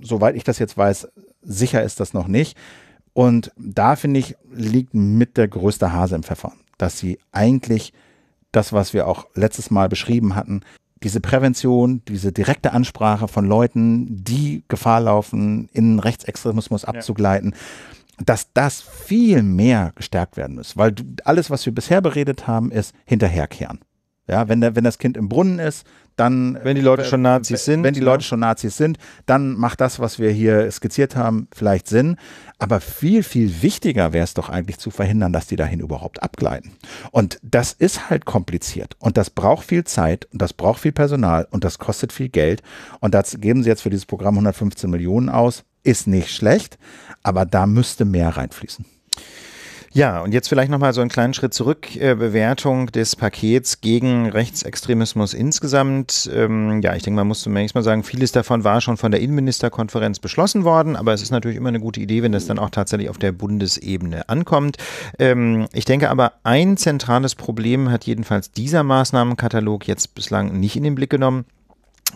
soweit ich das jetzt weiß, sicher ist das noch nicht. Und da finde ich, liegt mit der größte Hase im Pfeffer, dass sie eigentlich das, was wir auch letztes Mal beschrieben hatten, diese Prävention, diese direkte Ansprache von Leuten, die Gefahr laufen, in Rechtsextremismus abzugleiten. Ja dass das viel mehr gestärkt werden muss, weil alles, was wir bisher beredet haben, ist hinterherkehren. Ja, wenn, der, wenn das Kind im Brunnen ist, dann. Wenn die Leute äh, schon Nazis sind. Wenn die Leute schon Nazis sind, dann macht das, was wir hier skizziert haben, vielleicht Sinn. Aber viel, viel wichtiger wäre es doch eigentlich zu verhindern, dass die dahin überhaupt abgleiten. Und das ist halt kompliziert. Und das braucht viel Zeit und das braucht viel Personal und das kostet viel Geld. Und das geben sie jetzt für dieses Programm 115 Millionen aus. Ist nicht schlecht, aber da müsste mehr reinfließen. Ja, und jetzt vielleicht nochmal so einen kleinen Schritt zurück. Äh, Bewertung des Pakets gegen Rechtsextremismus insgesamt. Ähm, ja, ich denke, man muss zunächst mal sagen, vieles davon war schon von der Innenministerkonferenz beschlossen worden, aber es ist natürlich immer eine gute Idee, wenn das dann auch tatsächlich auf der Bundesebene ankommt. Ähm, ich denke aber, ein zentrales Problem hat jedenfalls dieser Maßnahmenkatalog jetzt bislang nicht in den Blick genommen.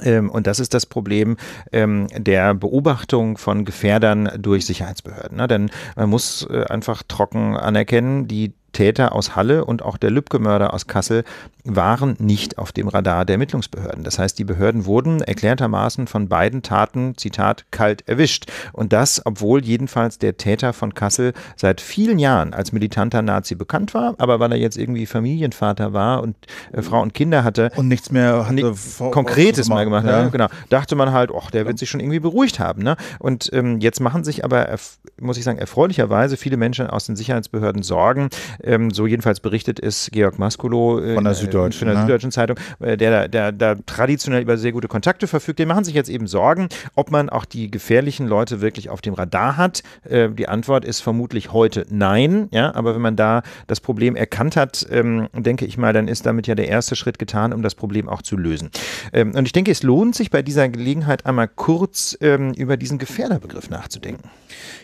Ähm, und das ist das Problem ähm, der Beobachtung von Gefährdern durch Sicherheitsbehörden. Ne? Denn man muss äh, einfach trocken anerkennen, die Täter aus Halle und auch der Lübcke-Mörder aus Kassel waren nicht auf dem Radar der Ermittlungsbehörden. Das heißt, die Behörden wurden erklärtermaßen von beiden Taten, Zitat, kalt erwischt. Und das, obwohl jedenfalls der Täter von Kassel seit vielen Jahren als militanter Nazi bekannt war, aber weil er jetzt irgendwie Familienvater war und äh, Frau und Kinder hatte. Und nichts mehr hatte vor, Konkretes mal gemacht. Ja. Ne? Genau. Dachte man halt, ach, der wird sich schon irgendwie beruhigt haben. Ne? Und ähm, jetzt machen sich aber, muss ich sagen, erfreulicherweise viele Menschen aus den Sicherheitsbehörden Sorgen, ähm, so jedenfalls berichtet ist Georg Maskulo äh, von der Süddeutschen, von der ne? Süddeutschen ne? Zeitung, äh, der, da traditionell über sehr gute Kontakte verfügt. Die machen sich jetzt eben Sorgen, ob man auch die gefährlichen Leute wirklich auf dem Radar hat. Äh, die Antwort ist vermutlich heute nein. Ja, aber wenn man da das Problem erkannt hat, ähm, denke ich mal, dann ist damit ja der erste Schritt getan, um das Problem auch zu lösen. Ähm, und ich denke, es lohnt sich bei dieser Gelegenheit einmal kurz ähm, über diesen Gefährderbegriff nachzudenken.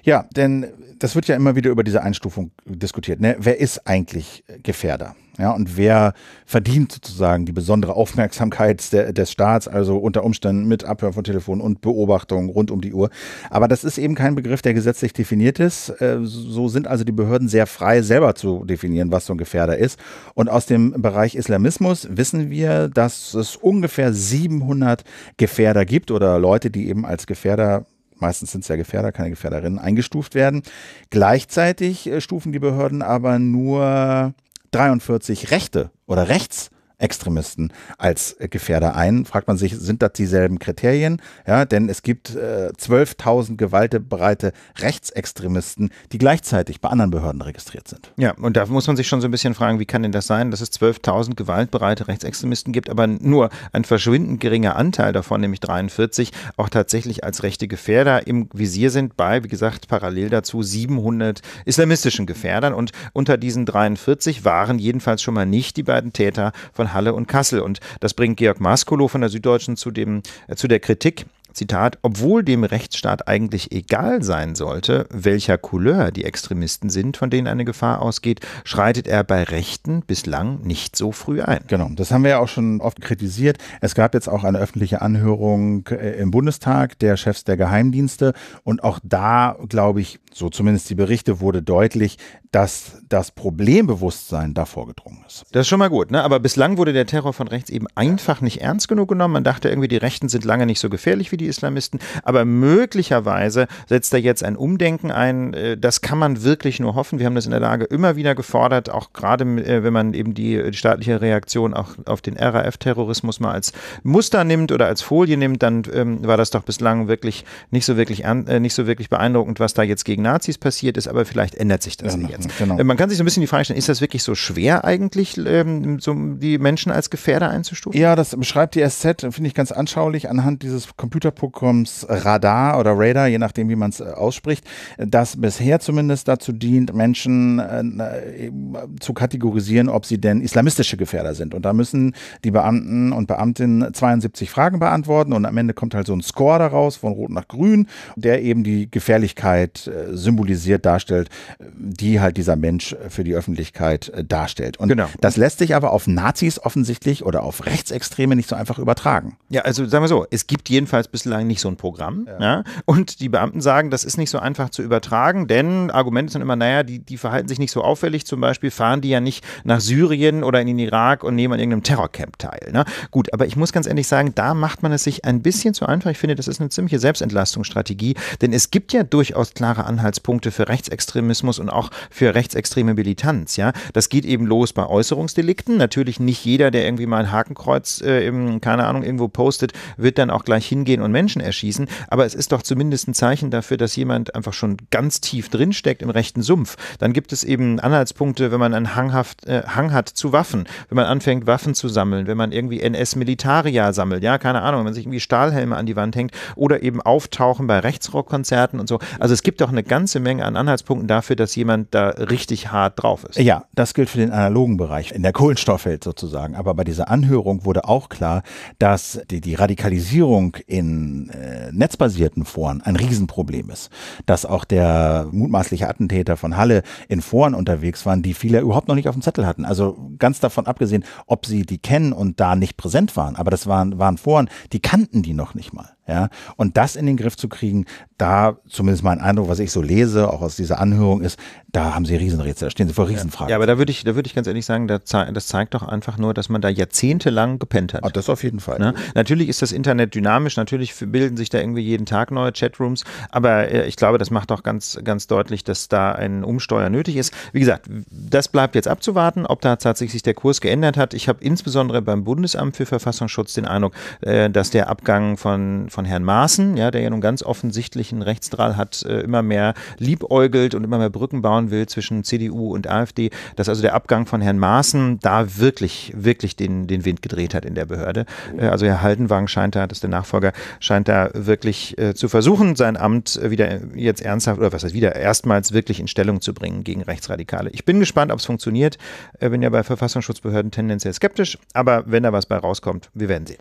Ja, denn das wird ja immer wieder über diese Einstufung diskutiert. Ne? Wer ist eigentlich äh, Gefährder? Ja, und wer verdient sozusagen die besondere Aufmerksamkeit de, des Staats, also unter Umständen mit Abhören von Telefonen und Beobachtung rund um die Uhr. Aber das ist eben kein Begriff, der gesetzlich definiert ist. Äh, so sind also die Behörden sehr frei, selber zu definieren, was so ein Gefährder ist. Und aus dem Bereich Islamismus wissen wir, dass es ungefähr 700 Gefährder gibt oder Leute, die eben als Gefährder meistens sind es ja Gefährder, keine Gefährderinnen, eingestuft werden. Gleichzeitig äh, stufen die Behörden aber nur 43 rechte oder rechts Extremisten als Gefährder ein. Fragt man sich, sind das dieselben Kriterien? Ja, denn es gibt äh, 12.000 gewaltbereite Rechtsextremisten, die gleichzeitig bei anderen Behörden registriert sind. Ja, und da muss man sich schon so ein bisschen fragen, wie kann denn das sein, dass es 12.000 gewaltbereite Rechtsextremisten gibt, aber nur ein verschwindend geringer Anteil davon, nämlich 43, auch tatsächlich als rechte Gefährder im Visier sind bei, wie gesagt, parallel dazu 700 islamistischen Gefährdern. Und unter diesen 43 waren jedenfalls schon mal nicht die beiden Täter von Halle und Kassel. Und das bringt Georg Maskolo von der Süddeutschen zu, dem, äh, zu der Kritik Zitat, obwohl dem Rechtsstaat eigentlich egal sein sollte, welcher Couleur die Extremisten sind, von denen eine Gefahr ausgeht, schreitet er bei Rechten bislang nicht so früh ein. Genau, das haben wir ja auch schon oft kritisiert. Es gab jetzt auch eine öffentliche Anhörung äh, im Bundestag der Chefs der Geheimdienste und auch da, glaube ich, so zumindest die Berichte, wurde deutlich, dass das Problembewusstsein davor gedrungen ist. Das ist schon mal gut, ne? aber bislang wurde der Terror von rechts eben einfach nicht ernst genug genommen. Man dachte irgendwie, die Rechten sind lange nicht so gefährlich wie die die Islamisten. Aber möglicherweise setzt da jetzt ein Umdenken ein. Äh, das kann man wirklich nur hoffen. Wir haben das in der Lage immer wieder gefordert, auch gerade äh, wenn man eben äh, die staatliche Reaktion auch auf den RAF-Terrorismus mal als Muster nimmt oder als Folie nimmt, dann ähm, war das doch bislang wirklich nicht so wirklich an, äh, nicht so wirklich beeindruckend, was da jetzt gegen Nazis passiert ist. Aber vielleicht ändert sich das ja, jetzt. Genau. Man kann sich so ein bisschen die Frage stellen: Ist das wirklich so schwer eigentlich, ähm, so die Menschen als Gefährder einzustufen? Ja, das beschreibt die SZ, finde ich ganz anschaulich anhand dieses Computer Computerprogramms äh, Radar oder Radar, je nachdem, wie man es äh, ausspricht, äh, das bisher zumindest dazu dient, Menschen äh, zu kategorisieren, ob sie denn islamistische Gefährder sind. Und da müssen die Beamten und Beamtinnen 72 Fragen beantworten und am Ende kommt halt so ein Score daraus von Rot nach Grün, der eben die Gefährlichkeit äh, symbolisiert darstellt, die halt dieser Mensch für die Öffentlichkeit äh, darstellt. Und genau. das lässt sich aber auf Nazis offensichtlich oder auf Rechtsextreme nicht so einfach übertragen. Ja, also sagen wir so, es gibt jedenfalls bis bislang nicht so ein Programm. Ja. ja. Und die Beamten sagen, das ist nicht so einfach zu übertragen, denn Argumente sind immer, naja, die, die verhalten sich nicht so auffällig. Zum Beispiel fahren die ja nicht nach Syrien oder in den Irak und nehmen an irgendeinem Terrorcamp teil. Ne? Gut, aber ich muss ganz ehrlich sagen, da macht man es sich ein bisschen zu einfach. Ich finde, das ist eine ziemliche Selbstentlastungsstrategie, denn es gibt ja durchaus klare Anhaltspunkte für Rechtsextremismus und auch für rechtsextreme Militanz. Ja? Das geht eben los bei Äußerungsdelikten. Natürlich nicht jeder, der irgendwie mal ein Hakenkreuz, äh, im, keine Ahnung, irgendwo postet, wird dann auch gleich hingehen und von Menschen erschießen, aber es ist doch zumindest ein Zeichen dafür, dass jemand einfach schon ganz tief drinsteckt im rechten Sumpf. Dann gibt es eben Anhaltspunkte, wenn man einen Hanghaft, äh, Hang hat zu Waffen, wenn man anfängt, Waffen zu sammeln, wenn man irgendwie ns militarier sammelt, ja, keine Ahnung, wenn man sich irgendwie Stahlhelme an die Wand hängt oder eben auftauchen bei Rechtsrockkonzerten und so. Also es gibt doch eine ganze Menge an Anhaltspunkten dafür, dass jemand da richtig hart drauf ist. Ja, das gilt für den analogen Bereich, in der Kohlenstoffwelt sozusagen. Aber bei dieser Anhörung wurde auch klar, dass die, die Radikalisierung in den äh, netzbasierten Foren ein Riesenproblem ist. Dass auch der mutmaßliche Attentäter von Halle in Foren unterwegs waren, die viele überhaupt noch nicht auf dem Zettel hatten. Also ganz davon abgesehen, ob sie die kennen und da nicht präsent waren. Aber das waren, waren Foren, die kannten die noch nicht mal. Ja, und das in den Griff zu kriegen, da zumindest mein Eindruck, was ich so lese, auch aus dieser Anhörung ist, da haben sie Riesenrätsel, da stehen sie vor Riesenfragen. Ja, aber da würde ich, da ich ganz ehrlich sagen, das zeigt doch einfach nur, dass man da jahrzehntelang gepennt hat. Ach, das auf jeden Fall. Na? Ne? Natürlich ist das Internet dynamisch, natürlich bilden sich da irgendwie jeden Tag neue Chatrooms, aber äh, ich glaube, das macht auch ganz, ganz deutlich, dass da ein Umsteuer nötig ist. Wie gesagt, das bleibt jetzt abzuwarten, ob da tatsächlich sich der Kurs geändert hat. Ich habe insbesondere beim Bundesamt für Verfassungsschutz den Eindruck, äh, dass der Abgang von, von von Herrn Maaßen, ja, der ja nun ganz offensichtlichen einen Rechtsdrall hat, äh, immer mehr liebäugelt und immer mehr Brücken bauen will zwischen CDU und AfD, dass also der Abgang von Herrn Maaßen da wirklich, wirklich den, den Wind gedreht hat in der Behörde. Äh, also Herr Haldenwang scheint da, das ist der Nachfolger, scheint da wirklich äh, zu versuchen, sein Amt äh, wieder äh, jetzt ernsthaft, oder was heißt wieder, erstmals wirklich in Stellung zu bringen gegen Rechtsradikale. Ich bin gespannt, ob es funktioniert. Äh, bin ja bei Verfassungsschutzbehörden tendenziell skeptisch, aber wenn da was bei rauskommt, wir werden sehen.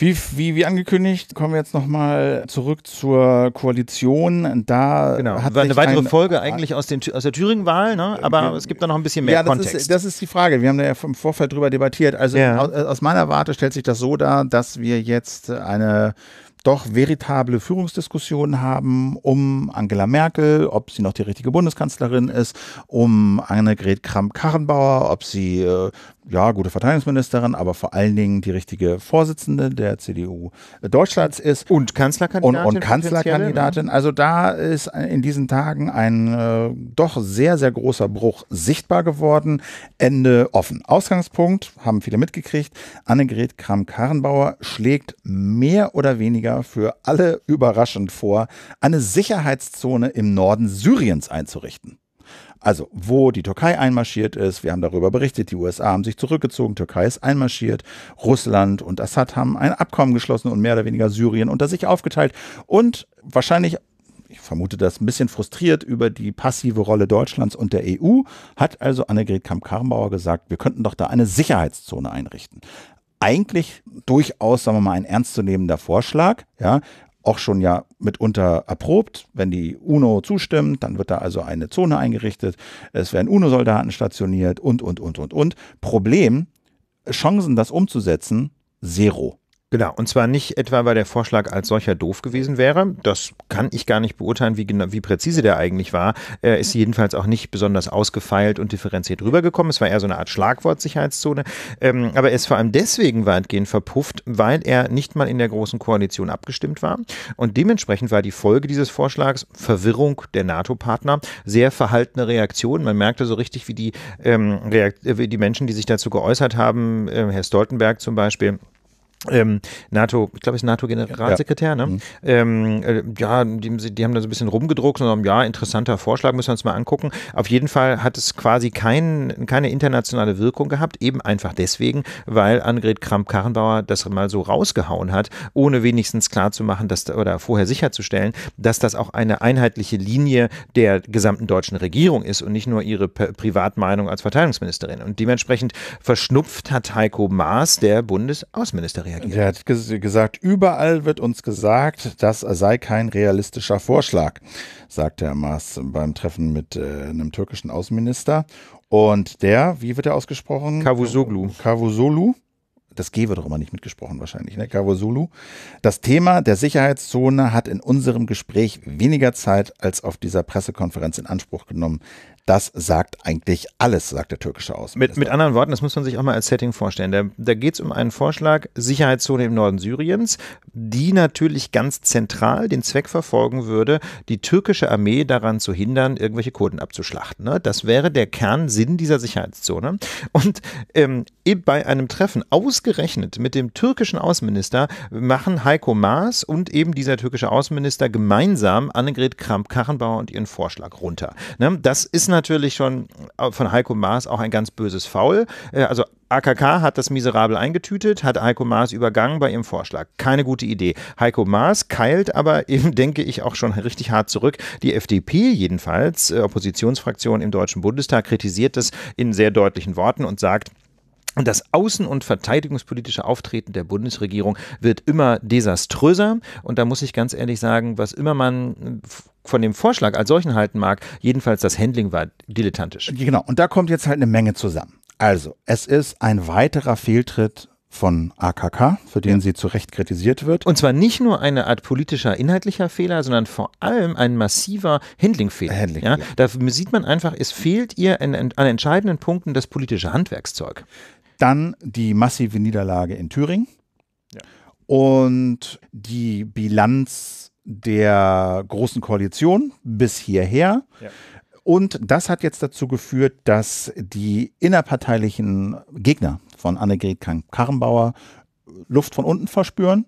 Wie, wie, wie angekündigt, kommen wir jetzt nochmal zurück zur Koalition. Da genau. hat eine weitere ein, Folge eigentlich aus, den, aus der Thüringen-Wahl, ne? Äh, aber äh, es gibt da noch ein bisschen mehr ja, das Kontext. Ist, das ist die Frage. Wir haben da ja im Vorfeld drüber debattiert. Also ja. aus, äh, aus meiner Warte stellt sich das so dar, dass wir jetzt eine doch veritable Führungsdiskussionen haben um Angela Merkel, ob sie noch die richtige Bundeskanzlerin ist, um Annegret Kramp-Karrenbauer, ob sie, äh, ja, gute Verteidigungsministerin, aber vor allen Dingen die richtige Vorsitzende der CDU äh, Deutschlands ist. Und Kanzlerkandidatin. Und, und Kanzlerkandidatin. Also da ist in diesen Tagen ein äh, doch sehr, sehr großer Bruch sichtbar geworden. Ende offen. Ausgangspunkt, haben viele mitgekriegt, Annegret Kramp-Karrenbauer schlägt mehr oder weniger für alle überraschend vor, eine Sicherheitszone im Norden Syriens einzurichten. Also, wo die Türkei einmarschiert ist, wir haben darüber berichtet, die USA haben sich zurückgezogen, Türkei ist einmarschiert, Russland und Assad haben ein Abkommen geschlossen und mehr oder weniger Syrien unter sich aufgeteilt und wahrscheinlich ich vermute das, ein bisschen frustriert über die passive Rolle Deutschlands und der EU, hat also Annegret Kamp-Karrenbauer gesagt, wir könnten doch da eine Sicherheitszone einrichten eigentlich durchaus, sagen wir mal, ein ernstzunehmender Vorschlag, ja, auch schon ja mitunter erprobt. Wenn die UNO zustimmt, dann wird da also eine Zone eingerichtet, es werden UNO-Soldaten stationiert und, und, und, und, und. Problem, Chancen, das umzusetzen, zero. Genau, und zwar nicht etwa, weil der Vorschlag als solcher doof gewesen wäre. Das kann ich gar nicht beurteilen, wie, genau, wie präzise der eigentlich war. Er ist jedenfalls auch nicht besonders ausgefeilt und differenziert rübergekommen. Es war eher so eine Art Schlagwort-Sicherheitszone. Ähm, aber er ist vor allem deswegen weitgehend verpufft, weil er nicht mal in der Großen Koalition abgestimmt war. Und dementsprechend war die Folge dieses Vorschlags Verwirrung der NATO-Partner, sehr verhaltene Reaktionen. Man merkte so richtig, wie die, ähm, wie die Menschen, die sich dazu geäußert haben, äh, Herr Stoltenberg zum Beispiel, ähm, NATO, ich glaube, ist NATO-Generalsekretär, ne? Mhm. Ähm, äh, ja, die, die, haben da so ein bisschen rumgedruckt und haben, ja, interessanter Vorschlag, müssen wir uns mal angucken. Auf jeden Fall hat es quasi kein, keine internationale Wirkung gehabt, eben einfach deswegen, weil Annegret Kramp-Karrenbauer das mal so rausgehauen hat, ohne wenigstens klarzumachen, dass, oder vorher sicherzustellen, dass das auch eine einheitliche Linie der gesamten deutschen Regierung ist und nicht nur ihre Privatmeinung als Verteidigungsministerin. Und dementsprechend verschnupft hat Heiko Maas, der Bundesaußenministerin reagiert. Er hat gesagt, überall wird uns gesagt, das sei kein realistischer Vorschlag, sagte Herr Maas beim Treffen mit äh, einem türkischen Außenminister. Und der, wie wird er ausgesprochen? Kavusoglu. Kavusoglu das G wird auch immer nicht mitgesprochen wahrscheinlich, ne? Kawasulu. Das Thema der Sicherheitszone hat in unserem Gespräch weniger Zeit als auf dieser Pressekonferenz in Anspruch genommen. Das sagt eigentlich alles, sagt der türkische Außenminister. Mit, mit anderen Worten, das muss man sich auch mal als Setting vorstellen. Da, da geht es um einen Vorschlag, Sicherheitszone im Norden Syriens, die natürlich ganz zentral den Zweck verfolgen würde, die türkische Armee daran zu hindern, irgendwelche Kurden abzuschlachten. Ne? Das wäre der Kernsinn dieser Sicherheitszone. Und ähm, bei einem Treffen ausgerechnet mit dem türkischen Außenminister machen Heiko Maas und eben dieser türkische Außenminister gemeinsam Annegret Kramp-Karrenbauer und ihren Vorschlag runter. Ne? Das ist natürlich natürlich schon äh, von Heiko Maas auch ein ganz böses Foul. Äh, also AKK hat das miserabel eingetütet, hat Heiko Maas übergangen bei ihrem Vorschlag. Keine gute Idee. Heiko Maas keilt aber [laughs] eben, denke ich, auch schon richtig hart zurück. Die FDP jedenfalls, äh, Oppositionsfraktion im Deutschen Bundestag, kritisiert das in sehr deutlichen Worten und sagt, und Das außen- und verteidigungspolitische Auftreten der Bundesregierung wird immer desaströser. Und da muss ich ganz ehrlich sagen, was immer man äh, von dem Vorschlag als solchen halten mag, jedenfalls das Handling war dilettantisch. Genau, und da kommt jetzt halt eine Menge zusammen. Also, es ist ein weiterer Fehltritt von AKK, für den ja. sie zu Recht kritisiert wird. Und zwar nicht nur eine Art politischer, inhaltlicher Fehler, sondern vor allem ein massiver Handlingfehler. Handling, ja, ja. Da sieht man einfach, es fehlt ihr an, an entscheidenden Punkten das politische Handwerkszeug. Dann die massive Niederlage in Thüringen ja. und die Bilanz der Großen Koalition bis hierher. Ja. Und das hat jetzt dazu geführt, dass die innerparteilichen Gegner von Annegret Karrenbauer Luft von unten verspüren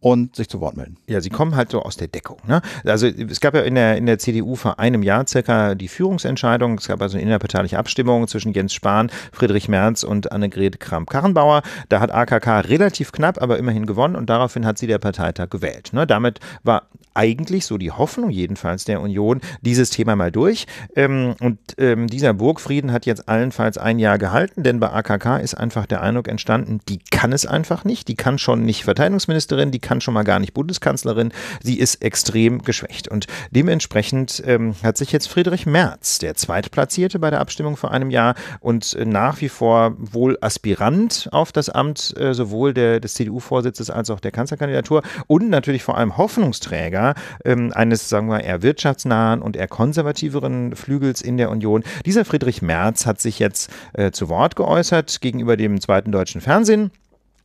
und sich zu Wort melden. Ja, sie kommen halt so aus der Deckung. Ne? Also es gab ja in der, in der CDU vor einem Jahr circa die Führungsentscheidung. Es gab also eine innerparteiliche Abstimmung zwischen Jens Spahn, Friedrich Merz und Annegret Kramp-Karrenbauer. Da hat AKK relativ knapp, aber immerhin gewonnen und daraufhin hat sie der Parteitag gewählt. Ne? Damit war eigentlich, so die Hoffnung jedenfalls der Union, dieses Thema mal durch. Ähm, und ähm, dieser Burgfrieden hat jetzt allenfalls ein Jahr gehalten, denn bei AKK ist einfach der Eindruck entstanden, die kann es einfach nicht. Die kann schon nicht Verteidigungsministerin, die kann schon mal gar nicht Bundeskanzlerin. Sie ist extrem geschwächt. Und dementsprechend ähm, hat sich jetzt Friedrich Merz, der Zweitplatzierte bei der Abstimmung vor einem Jahr und äh, nach wie vor wohl Aspirant auf das Amt äh, sowohl der, des CDU-Vorsitzes als auch der Kanzlerkandidatur und natürlich vor allem Hoffnungsträger, ja, ähm, eines, sagen wir, eher wirtschaftsnahen und eher konservativeren Flügels in der Union. Dieser Friedrich Merz hat sich jetzt äh, zu Wort geäußert gegenüber dem zweiten deutschen Fernsehen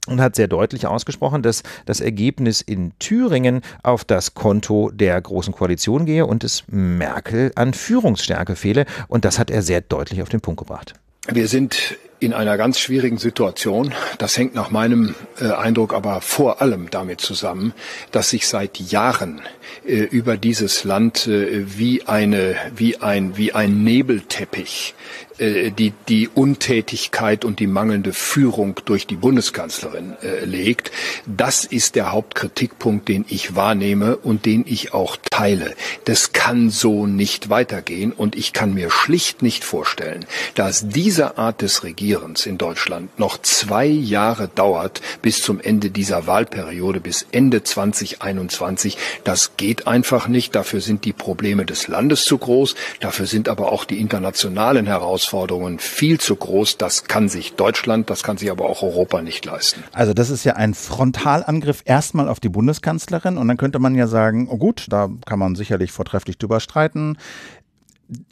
und hat sehr deutlich ausgesprochen, dass das Ergebnis in Thüringen auf das Konto der Großen Koalition gehe und es Merkel an Führungsstärke fehle. Und das hat er sehr deutlich auf den Punkt gebracht. Wir sind in einer ganz schwierigen Situation. Das hängt nach meinem äh, Eindruck aber vor allem damit zusammen, dass sich seit Jahren äh, über dieses Land äh, wie eine, wie ein, wie ein Nebelteppich äh, die, die Untätigkeit und die mangelnde Führung durch die Bundeskanzlerin äh, legt. Das ist der Hauptkritikpunkt, den ich wahrnehme und den ich auch teile. Das kann so nicht weitergehen und ich kann mir schlicht nicht vorstellen, dass diese Art des Regierens in Deutschland noch zwei Jahre dauert bis zum Ende dieser Wahlperiode, bis Ende 2021. Das geht einfach nicht. Dafür sind die Probleme des Landes zu groß. Dafür sind aber auch die internationalen Herausforderungen Herausforderungen viel zu groß. Das kann sich Deutschland, das kann sich aber auch Europa nicht leisten. Also das ist ja ein Frontalangriff erstmal auf die Bundeskanzlerin und dann könnte man ja sagen, oh gut, da kann man sicherlich vortrefflich drüber streiten.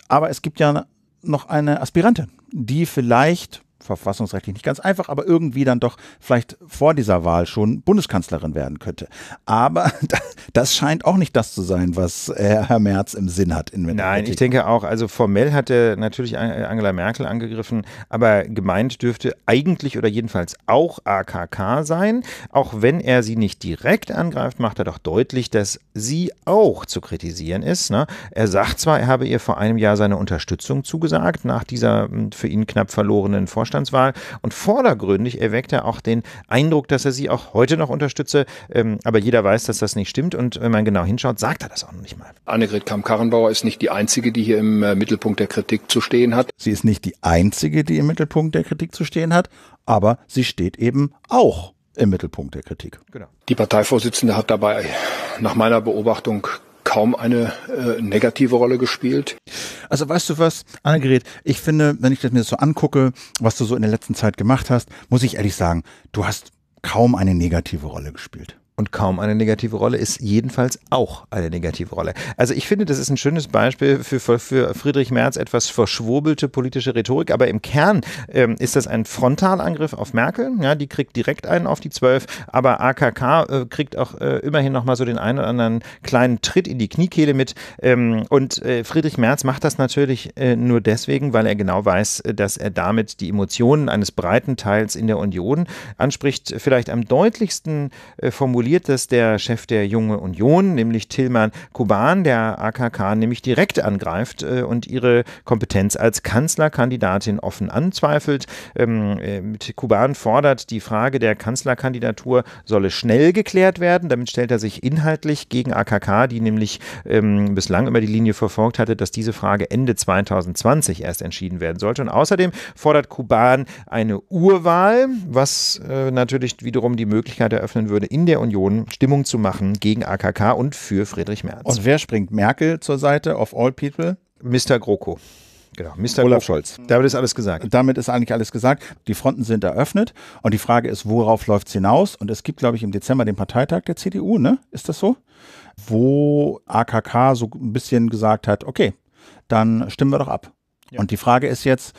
Aber es gibt ja noch eine Aspirantin, die vielleicht verfassungsrechtlich nicht ganz einfach, aber irgendwie dann doch vielleicht vor dieser Wahl schon Bundeskanzlerin werden könnte. Aber [laughs] das scheint auch nicht das zu sein, was äh, Herr Merz im Sinn hat. In Nein, ich denke auch, also formell hat er natürlich Angela Merkel angegriffen, aber gemeint dürfte eigentlich oder jedenfalls auch AKK sein. Auch wenn er sie nicht direkt angreift, macht er doch deutlich, dass sie auch zu kritisieren ist. Ne? Er sagt zwar, er habe ihr vor einem Jahr seine Unterstützung zugesagt, nach dieser hm, für ihn knapp verlorenen Vorstand Bundeskanzlerwahl und vordergründig erweckt er auch den Eindruck, dass er sie auch heute noch unterstütze. Ähm, aber jeder weiß, dass das nicht stimmt und wenn man genau hinschaut, sagt er das auch noch nicht mal. Annegret Kamm-Karrenbauer ist nicht die Einzige, die hier im äh, Mittelpunkt der Kritik zu stehen hat. Sie ist nicht die Einzige, die im Mittelpunkt der Kritik zu stehen hat, aber sie steht eben auch im Mittelpunkt der Kritik. Genau. Die Parteivorsitzende hat dabei nach meiner Beobachtung kaum eine äh, negative Rolle gespielt. Also weißt du was, Annegret, ich finde, wenn ich das mir so angucke, was du so in der letzten Zeit gemacht hast, muss ich ehrlich sagen, du hast kaum eine negative Rolle gespielt und kaum eine negative Rolle ist jedenfalls auch eine negative Rolle. Also ich finde, das ist ein schönes Beispiel für, für Friedrich Merz etwas verschwurbelte politische Rhetorik, aber im Kern ähm, ist das ein Frontalangriff auf Merkel. Ja, die kriegt direkt einen auf die Zwölf, aber AKK äh, kriegt auch äh, immerhin nochmal so den einen oder anderen kleinen Tritt in die Kniekehle mit. Ähm, und äh, Friedrich Merz macht das natürlich äh, nur deswegen, weil er genau weiß, äh, dass er damit die Emotionen eines breiten Teils in der Union anspricht, vielleicht am deutlichsten äh, formuliert formuliert das der Chef der Junge Union, nämlich Tilman Kuban, der AKK nämlich direkt angreift äh, und ihre Kompetenz als Kanzlerkandidatin offen anzweifelt. Ähm, äh, Kuban fordert, die Frage der Kanzlerkandidatur solle schnell geklärt werden. Damit stellt er sich inhaltlich gegen AKK, die nämlich ähm, bislang immer die Linie verfolgt hatte, dass diese Frage Ende 2020 erst entschieden werden sollte. Und außerdem fordert Kuban eine Urwahl, was äh, natürlich wiederum die Möglichkeit eröffnen würde, in der Union Union Stimmung zu machen gegen AKK und für Friedrich Merz. Und wer springt Merkel zur Seite, of all people? Mr. GroKo. Genau, Mr. Olaf Scholz. Damit ist alles gesagt. Damit ist eigentlich alles gesagt. Die Fronten sind eröffnet und die Frage ist, worauf läuft es hinaus? Und es gibt, glaube ich, im Dezember den Parteitag der CDU, ne? Ist das so? Wo AKK so ein bisschen gesagt hat, okay, dann stimmen wir doch ab. Ja. Und die Frage ist jetzt,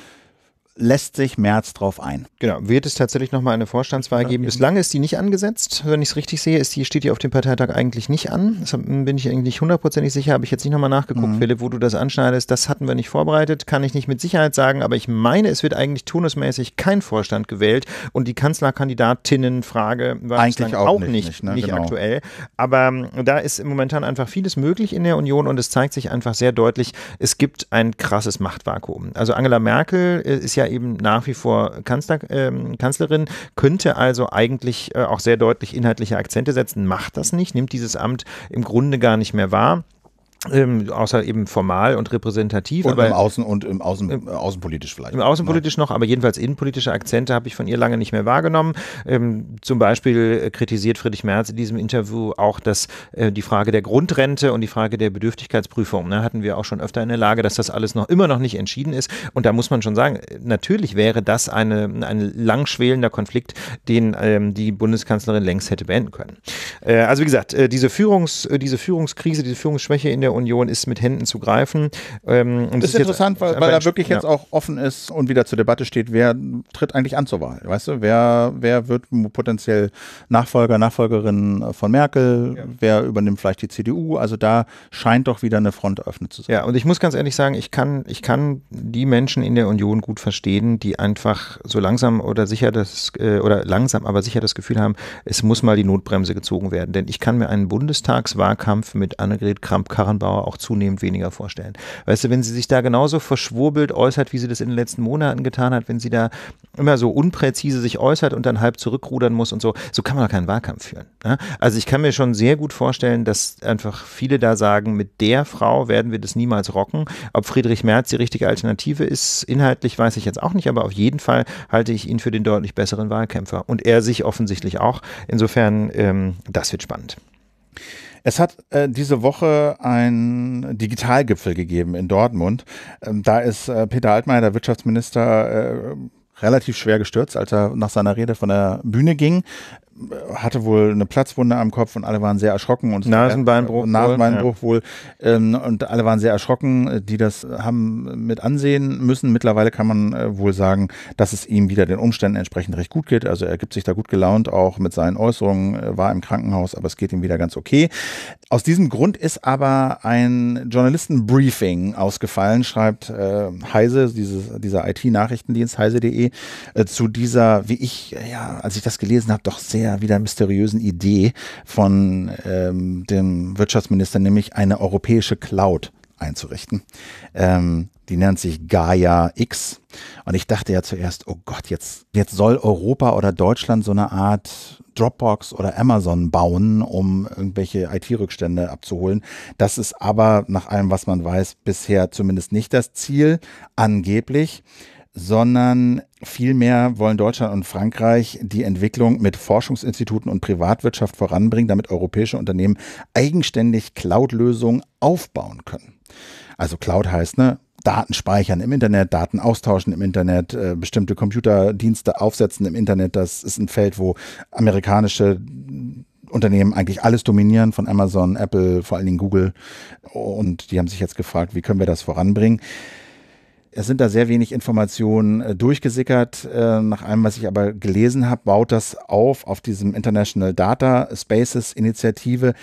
lässt sich März drauf ein. Genau, wird es tatsächlich nochmal eine Vorstandswahl geben? Bislang ist die nicht angesetzt. Wenn ich es richtig sehe, ist die, steht die auf dem Parteitag eigentlich nicht an. Das bin ich eigentlich nicht hundertprozentig sicher, habe ich jetzt nicht nochmal nachgeguckt, mhm. Philipp, wo du das anschneidest. Das hatten wir nicht vorbereitet, kann ich nicht mit Sicherheit sagen, aber ich meine, es wird eigentlich turnusmäßig kein Vorstand gewählt und die Kanzlerkandidatinnenfrage war eigentlich auch, auch, nicht, nicht, ne? nicht genau. aktuell. Aber ähm, da ist momentan einfach vieles möglich in der Union und es zeigt sich einfach sehr deutlich, es gibt ein krasses Machtvakuum. Also Angela Merkel äh, ist ja eben nach wie vor Kanzler, ähm, Kanzlerin, könnte also eigentlich äh, auch sehr deutlich inhaltliche Akzente setzen, macht das nicht, nimmt dieses Amt im Grunde gar nicht mehr wahr ähm, außer eben formal und repräsentativ. Und aber im Außen und im Außen, im, äh, Außenpolitisch vielleicht. Im Außenpolitisch ja. noch, aber jedenfalls innenpolitische Akzente habe ich von ihr lange nicht mehr wahrgenommen. Ähm, zum Beispiel äh, kritisiert Friedrich Merz in diesem Interview auch, dass äh, die Frage der Grundrente und die Frage der Bedürftigkeitsprüfung, ne, hatten wir auch schon öfter in der Lage, dass das alles noch immer noch nicht entschieden ist. Und da muss man schon sagen, natürlich wäre das eine, ein langschwelender Konflikt, den ähm, die Bundeskanzlerin längst hätte beenden können. Äh, also wie gesagt, äh, diese, Führungs, diese Führungskrise, diese Führungsschwäche in der der Union ist mit Händen zu greifen. Ähm, und das ist, interessant, jetzt, weil, weil da wirklich ja. jetzt auch offen ist und wieder zur Debatte steht, wer tritt eigentlich an zur Wahl, weißt du? Wer, wer wird potenziell Nachfolger, Nachfolgerin von Merkel? Ja. Wer übernimmt vielleicht die CDU? Also da scheint doch wieder eine Front eröffnet zu sein. Ja, und ich muss ganz ehrlich sagen, ich kann, ich kann die Menschen in der Union gut verstehen, die einfach so langsam oder sicher das, äh, oder langsam, aber sicher das Gefühl haben, es muss mal die Notbremse gezogen werden. Denn ich kann mir einen Bundestagswahlkampf mit Annegret kramp karren Bauer auch zunehmend weniger vorstellen. Weißt du, wenn sie sich da genauso verschwurbelt äußert, wie sie das in den letzten Monaten getan hat, wenn sie da immer so unpräzise sich äußert und dann halb zurückrudern muss und so, so kann man doch keinen Wahlkampf führen. Ne? Also ich kann mir schon sehr gut vorstellen, dass einfach viele da sagen, mit der Frau werden wir das niemals rocken. Ob Friedrich Merz die richtige Alternative ist, inhaltlich weiß ich jetzt auch nicht, aber auf jeden Fall halte ich ihn für den deutlich besseren Wahlkämpfer. Und er sich offensichtlich auch. Insofern, ähm, das wird spannend. Es hat äh, diese Woche ein Digitalgipfel gegeben in Dortmund. Ähm, da ist äh, Peter Altmaier, der Wirtschaftsminister, äh, relativ schwer gestürzt, als er nach seiner Rede von der Bühne ging hatte wohl eine Platzwunde am Kopf und alle waren sehr erschrocken. Und Nasenbeinbruch. Äh, Nasenbeinbruch ja. wohl. Ähm, und alle waren sehr erschrocken, die das haben mit ansehen müssen. Mittlerweile kann man äh, wohl sagen, dass es ihm wieder den Umständen entsprechend recht gut geht. Also er gibt sich da gut gelaunt, auch mit seinen Äußerungen, äh, war im Krankenhaus, aber es geht ihm wieder ganz okay. Aus diesem Grund ist aber ein Journalistenbriefing ausgefallen, schreibt äh, Heise, dieses, dieser IT-Nachrichtendienst heise.de, äh, zu dieser, wie ich, ja, als ich das gelesen habe, doch sehr der wieder mysteriösen Idee von ähm, dem Wirtschaftsminister, nämlich eine europäische Cloud einzurichten. Ähm, die nennt sich Gaia X. Und ich dachte ja zuerst, oh Gott, jetzt, jetzt soll Europa oder Deutschland so eine Art Dropbox oder Amazon bauen, um irgendwelche IT-Rückstände abzuholen. Das ist aber nach allem, was man weiß, bisher zumindest nicht das Ziel. Angeblich sondern vielmehr wollen Deutschland und Frankreich die Entwicklung mit Forschungsinstituten und Privatwirtschaft voranbringen, damit europäische Unternehmen eigenständig Cloud-Lösungen aufbauen können. Also Cloud heißt, ne, Daten speichern im Internet, Daten austauschen im Internet, äh, bestimmte Computerdienste aufsetzen im Internet. Das ist ein Feld, wo amerikanische Unternehmen eigentlich alles dominieren von Amazon, Apple, vor allen Dingen Google. Und die haben sich jetzt gefragt, wie können wir das voranbringen? Es sind da sehr wenig Informationen äh, durchgesickert. Äh, nach allem, was ich aber gelesen habe, baut das auf auf diesem International Data Spaces Initiative.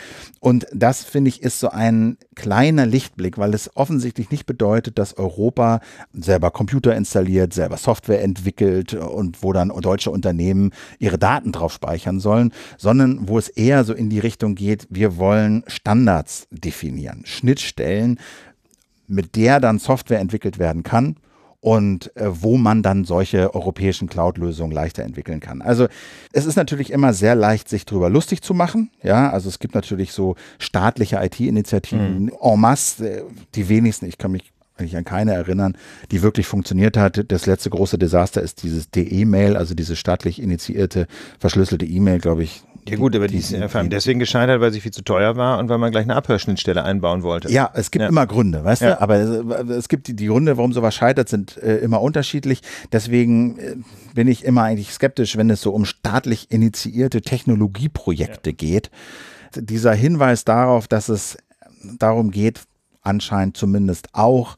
Und das, finde ich, ist so ein kleiner Lichtblick, weil es offensichtlich nicht bedeutet, dass Europa selber Computer installiert, selber Software entwickelt äh, und wo dann deutsche Unternehmen ihre Daten drauf speichern sollen, sondern wo es eher so in die Richtung geht, wir wollen Standards definieren, Schnittstellen, mit der dann Software entwickelt werden kann und äh, wo man dann solche europäischen Cloud-Lösungen leichter entwickeln kann. Also es ist natürlich immer sehr leicht, sich darüber lustig zu machen. Ja, also es gibt natürlich so staatliche IT-Initiativen mhm. en masse, äh, die wenigsten, ich kann mich mich an keine erinnern, die wirklich funktioniert hat. Das letzte große Desaster ist dieses DE-Mail, also diese staatlich initiierte verschlüsselte E-Mail, glaube ich. Ja gut, aber die, die ist vor allem deswegen gescheitert, weil sie viel zu teuer war und weil man gleich eine Abhörschnittstelle einbauen wollte. Ja, es gibt ja. immer Gründe, weißt ja. du? Aber es, es gibt die, die, Gründe, warum sowas scheitert, sind äh, immer unterschiedlich. Deswegen äh, bin ich immer eigentlich skeptisch, wenn es so um staatlich initiierte Technologieprojekte ja. geht. Dieser Hinweis darauf, dass es äh, darum geht, anscheinend zumindest auch,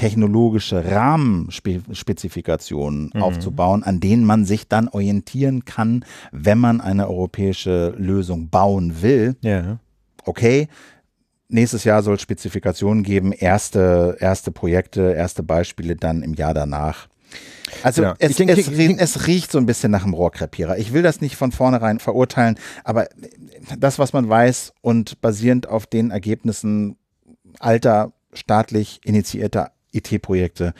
technologische Rahmenspezifikationen mhm. aufzubauen, an denen man sich dann orientieren kann, wenn man eine europäische Lösung bauen will. Ja. Okay, nächstes Jahr soll es Spezifikationen geben, erste, erste Projekte, erste Beispiele dann im Jahr danach. Also ja. es, denke, es, es, riecht so ein bisschen nach einem Rohrkrepierer. Ich will das nicht von vornherein verurteilen, aber das, was man weiß und basierend auf den Ergebnissen alter staatlich initiierter IT-Projekte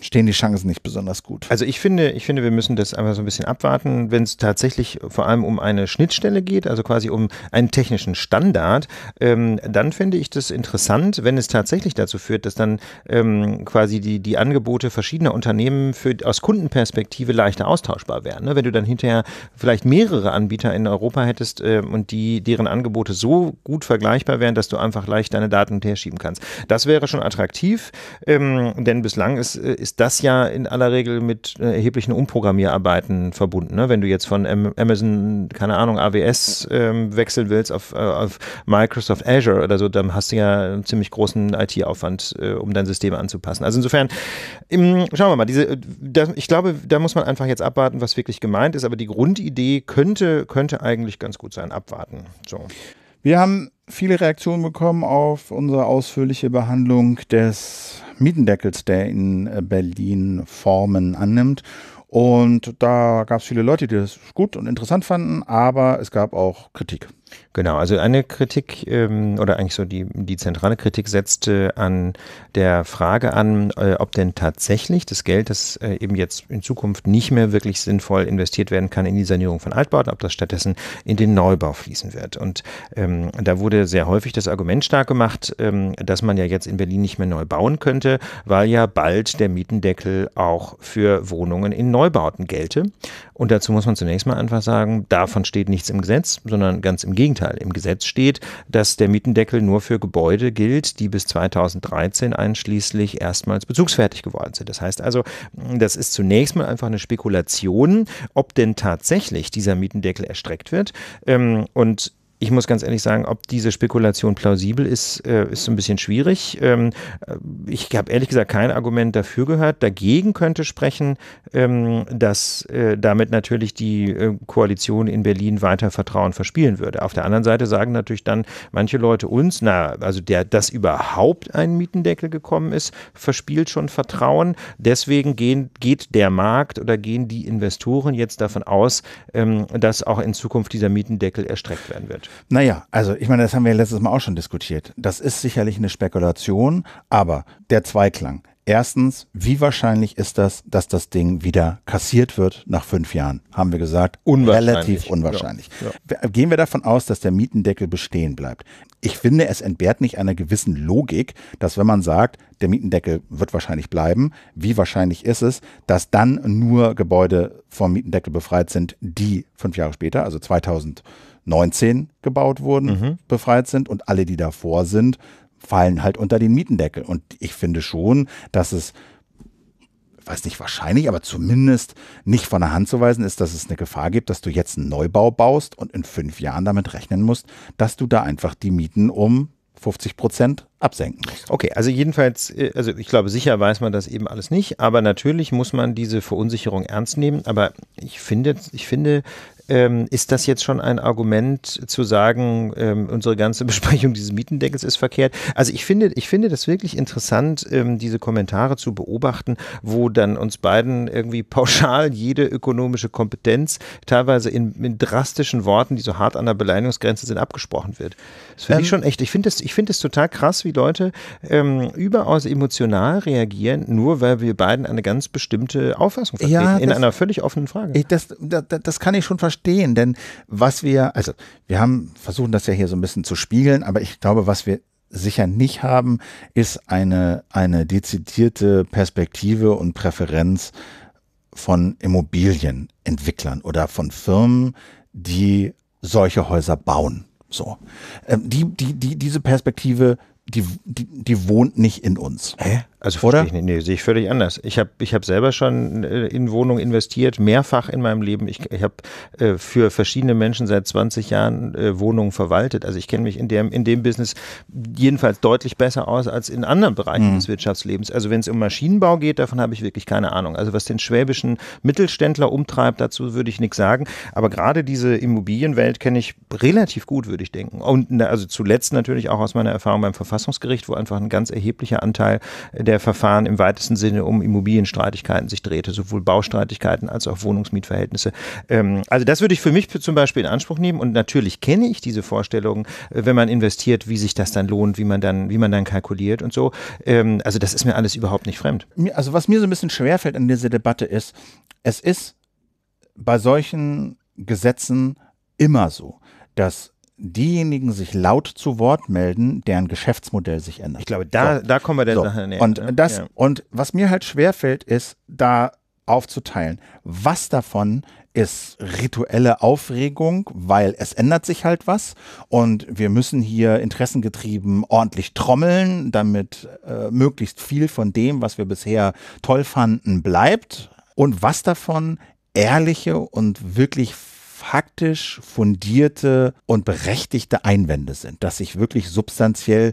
stehen die Chancen nicht besonders gut. Also ich finde, ich finde, wir müssen das einfach so ein bisschen abwarten, wenn es tatsächlich vor allem um eine Schnittstelle geht, also quasi um einen technischen Standard, ähm, dann finde ich das interessant, wenn es tatsächlich dazu führt, dass dann ähm, quasi die, die Angebote verschiedener Unternehmen für, aus Kundenperspektive leichter austauschbar wären. Ne? Wenn du dann hinterher vielleicht mehrere Anbieter in Europa hättest äh, und die, deren Angebote so gut vergleichbar wären, dass du einfach leicht deine Daten herschieben kannst. Das wäre schon attraktiv, ähm, denn bislang ist, äh, ist ist das ja in aller Regel mit äh, erheblichen Umprogrammierarbeiten verbunden. Ne? Wenn du jetzt von M Amazon, keine Ahnung, AWS ähm, wechseln willst auf, äh, auf Microsoft Azure oder so, dann hast du ja einen ziemlich großen IT-Aufwand, äh, um dein System anzupassen. Also insofern, im, schauen wir mal, diese, das, ich glaube, da muss man einfach jetzt abwarten, was wirklich gemeint ist, aber die Grundidee könnte, könnte eigentlich ganz gut sein, abwarten. So. Wir haben viele Reaktionen bekommen auf unsere ausführliche Behandlung des Mietendeckels, der in äh, Berlin Formen annimmt. Und da gab es viele Leute, die das gut und interessant fanden, aber es gab auch Kritik. Genau, also eine Kritik ähm, oder eigentlich so die, die zentrale Kritik setzte an der Frage an, äh, ob denn tatsächlich das Geld, das äh, eben jetzt in Zukunft nicht mehr wirklich sinnvoll investiert werden kann in die Sanierung von Altbauten, ob das stattdessen in den Neubau fließen wird. Und ähm, da wurde sehr häufig das Argument stark gemacht, ähm, dass man ja jetzt in Berlin nicht mehr neu bauen könnte, weil ja bald der Mietendeckel auch für Wohnungen in Neubauten gelte. Und dazu muss man zunächst mal einfach sagen, davon steht nichts im Gesetz, sondern ganz im Gegenteil. Gegenteil, im Gesetz steht, dass der Mietendeckel nur für Gebäude gilt, die bis 2013 einschließlich erstmals bezugsfertig geworden sind. Das heißt also, das ist zunächst mal einfach eine Spekulation, ob denn tatsächlich dieser Mietendeckel erstreckt wird. Ähm, und ich muss ganz ehrlich sagen, ob diese Spekulation plausibel ist, äh, ist ein bisschen schwierig. Ähm, äh, ich habe ehrlich gesagt kein Argument dafür gehört. Dagegen könnte sprechen, ähm, dass äh, damit natürlich die äh, Koalition in Berlin weiter Vertrauen verspielen würde. Auf der anderen Seite sagen natürlich dann manche Leute uns, na, also der, dass überhaupt ein Mietendeckel gekommen ist, verspielt schon Vertrauen. Deswegen gehen, geht der Markt oder gehen die Investoren jetzt davon aus, ähm, dass auch in Zukunft dieser Mietendeckel erstreckt werden wird. Naja, also ich meine, das haben wir letztes Mal auch schon diskutiert. Das ist sicherlich eine Spekulation, aber der Zweiklang. Erstens, wie wahrscheinlich ist das, dass das Ding wieder kassiert wird nach fünf Jahren? Haben wir gesagt, unwahrscheinlich. relativ unwahrscheinlich. Ja, ja. Äh, gehen wir davon aus, dass der Mietendeckel bestehen bleibt. Ich finde, es entbehrt nicht einer gewissen Logik, dass wenn man sagt, der Mietendeckel wird wahrscheinlich bleiben, wie wahrscheinlich ist es, dass dann nur Gebäude vom Mietendeckel befreit sind, die fünf Jahre später, also 2000 19 gebaut wurden, mhm. befreit sind und alle, die davor sind, fallen halt unter den Mietendeckel. Und ich finde schon, dass es weiß nicht wahrscheinlich, aber zumindest nicht von der Hand zu weisen ist, dass es eine Gefahr gibt, dass du jetzt einen Neubau baust und in fünf Jahren damit rechnen musst, dass du da einfach die Mieten um 50 Prozent absenken musst. Okay, also jedenfalls, äh, also ich glaube, sicher weiß man das eben alles nicht, aber natürlich muss man diese Verunsicherung ernst nehmen. Aber ich finde, ich finde, ähm, ist das jetzt schon ein Argument zu sagen, ähm, unsere ganze [laughs] Besprechung dieses Mietendeckels ist verkehrt? Also ich finde, ich finde das wirklich interessant, ähm, diese Kommentare zu beobachten, wo dann uns beiden irgendwie pauschal jede ökonomische Kompetenz teilweise in, in drastischen Worten, die so hart an der Beleidigungsgrenze sind, abgesprochen wird. Das finde ich ähm. schon echt. Ich finde das, ich es total krass, wie Leute ähm, überaus emotional reagieren, nur weil wir beiden eine ganz bestimmte Auffassung vertreten ja, in einer völlig offenen Frage. Ich, das, das, das kann ich schon verstehen verstehen, denn was wir, also wir haben versuchen das ja hier so ein bisschen zu spiegeln, aber ich glaube, was wir sicher nicht haben, ist eine, eine dezidierte Perspektive und Präferenz von Immobilienentwicklern oder von Firmen, die solche Häuser bauen. So. Ähm, die, die, die, diese Perspektive, die, die, die wohnt nicht in uns. Hä? Also Oder? Ich, nee, sehe ich völlig anders. Ich habe ich hab selber schon äh, in Wohnungen investiert, mehrfach in meinem Leben. Ich, ich habe äh, für verschiedene Menschen seit 20 Jahren äh, Wohnungen verwaltet. Also ich kenne mich in dem, in dem Business jedenfalls deutlich besser aus als in anderen Bereichen mhm. des Wirtschaftslebens. Also wenn es um Maschinenbau geht, davon habe ich wirklich keine Ahnung. Also was den schwäbischen Mittelständler umtreibt, dazu würde ich nichts sagen. Aber gerade diese Immobilienwelt kenne ich relativ gut, würde ich denken. Und also zuletzt natürlich auch aus meiner Erfahrung beim Verfassungsgericht, wo einfach ein ganz erheblicher Anteil der Verfahren im weitesten Sinne um Immobilienstreitigkeiten sich drehte, sowohl Baustreitigkeiten als auch Wohnungsmietverhältnisse. Ähm, also das würde ich für mich zum Beispiel in Anspruch nehmen und natürlich kenne ich diese Vorstellungen, äh, wenn man investiert, wie sich das dann lohnt, wie man dann, wie man dann kalkuliert und so. Ähm, also das ist mir alles überhaupt nicht fremd. Also was mir so ein bisschen schwerfällt in dieser Debatte ist, es ist bei solchen Gesetzen immer so, dass diejenigen sich laut zu Wort melden, deren Geschäftsmodell sich ändert. Ich glaube, da, so. da kommen wir der so. Sache näher. Und, ne? das, und was mir halt schwerfällt, ist, da aufzuteilen. Was davon ist rituelle Aufregung, weil es ändert sich halt was und wir müssen hier interessengetrieben ordentlich trommeln, damit äh, möglichst viel von dem, was wir bisher toll fanden, bleibt. Und was davon ehrliche und wirklich faktisch fundierte und berechtigte Einwände sind, dass sich wirklich substanziell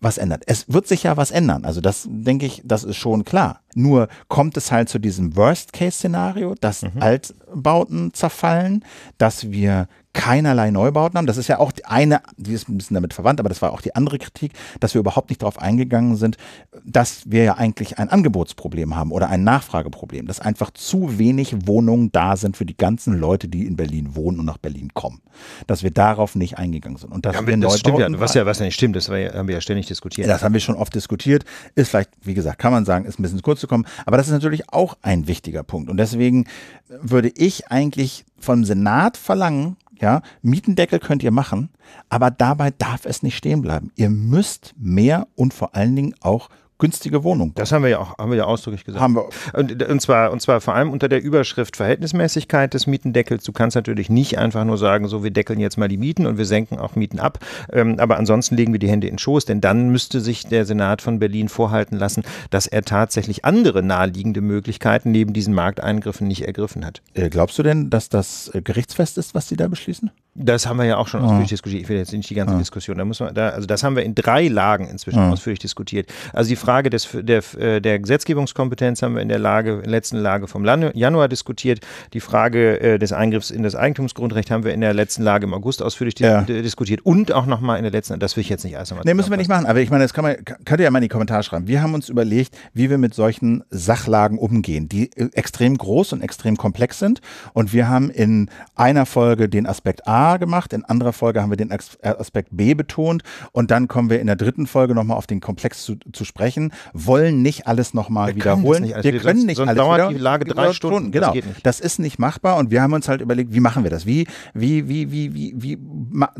was ändert. Es wird sich ja was ändern. Also das denke ich, das ist schon klar. Nur kommt es halt zu diesem Worst-Case-Szenario, dass mhm. Altbauten zerfallen, dass wir keinerlei Neubauten haben. Das ist ja auch die eine, die ist ein bisschen damit verwandt, aber das war auch die andere Kritik, dass wir überhaupt nicht darauf eingegangen sind, dass wir ja eigentlich ein Angebotsproblem haben oder ein Nachfrageproblem, dass einfach zu wenig Wohnungen da sind für die ganzen Leute, die in Berlin wohnen und nach Berlin kommen. Dass wir darauf nicht eingegangen sind. Und dass ja, wir das stimmt ja, was ja, was ja nicht stimmt, das haben wir ja ständig diskutiert. Das haben wir schon oft diskutiert. Ist vielleicht, wie gesagt, kann man sagen, ist ein bisschen zu kurz gekommen, aber das ist natürlich auch ein wichtiger Punkt. Und deswegen würde ich eigentlich vom Senat verlangen, ja, Mietendeckel könnt ihr machen, aber dabei darf es nicht stehen bleiben. Ihr müsst mehr und vor allen Dingen auch günstige Wohnung. Das haben wir ja auch, haben wir ja ausdrücklich gesagt. Haben wir. Und, und, zwar, und zwar vor allem unter der Überschrift Verhältnismäßigkeit des Mietendeckels. Du kannst natürlich nicht einfach nur sagen, so wir deckeln jetzt mal die Mieten und wir senken auch Mieten ab. Ähm, aber ansonsten legen wir die Hände in den Schoß, denn dann müsste sich der Senat von Berlin vorhalten lassen, dass er tatsächlich andere naheliegende Möglichkeiten neben diesen Markteingriffen nicht ergriffen hat. Äh, glaubst du denn, dass das äh, gerichtsfest ist, was sie da beschließen? Das haben wir ja auch schon ah. ausführlich diskutiert. Ich will jetzt nicht die ganze oh. Diskussion. Da muss man, da, also das haben wir in drei Lagen inzwischen oh. ausführlich diskutiert. Also die Frage Frage des, der, äh, der Gesetzgebungskompetenz haben wir in der Lage, in der letzten Lage vom Januar diskutiert. Die Frage äh, des Eingriffs in das Eigentumsgrundrecht haben wir in der letzten Lage im August ausführlich ja. diskutiert und auch nochmal in der letzten, das will ich jetzt nicht alles nochmal. Nee, müssen wir nicht machen, aber ich meine, das kann man, könnt ihr ja mal in die Kommentare schreiben. Wir haben uns überlegt, wie wir mit solchen Sachlagen umgehen, die äh, extrem groß und extrem komplex sind. Und wir haben in einer Folge den Aspekt A gemacht, in anderer Folge haben wir den Aspekt B betont und dann kommen wir in der dritten Folge nochmal auf den Komplex zu, zu sprechen besprechen, wollen nicht alles nochmal wiederholen. Nicht also alles wir können nicht sonst alles dauert wieder. die Lage drei Stunden. Stunden. Genau, das, das, ist nicht machbar und wir haben uns halt überlegt, wie machen wir das? Wie, wie, wie, wie, wie, wie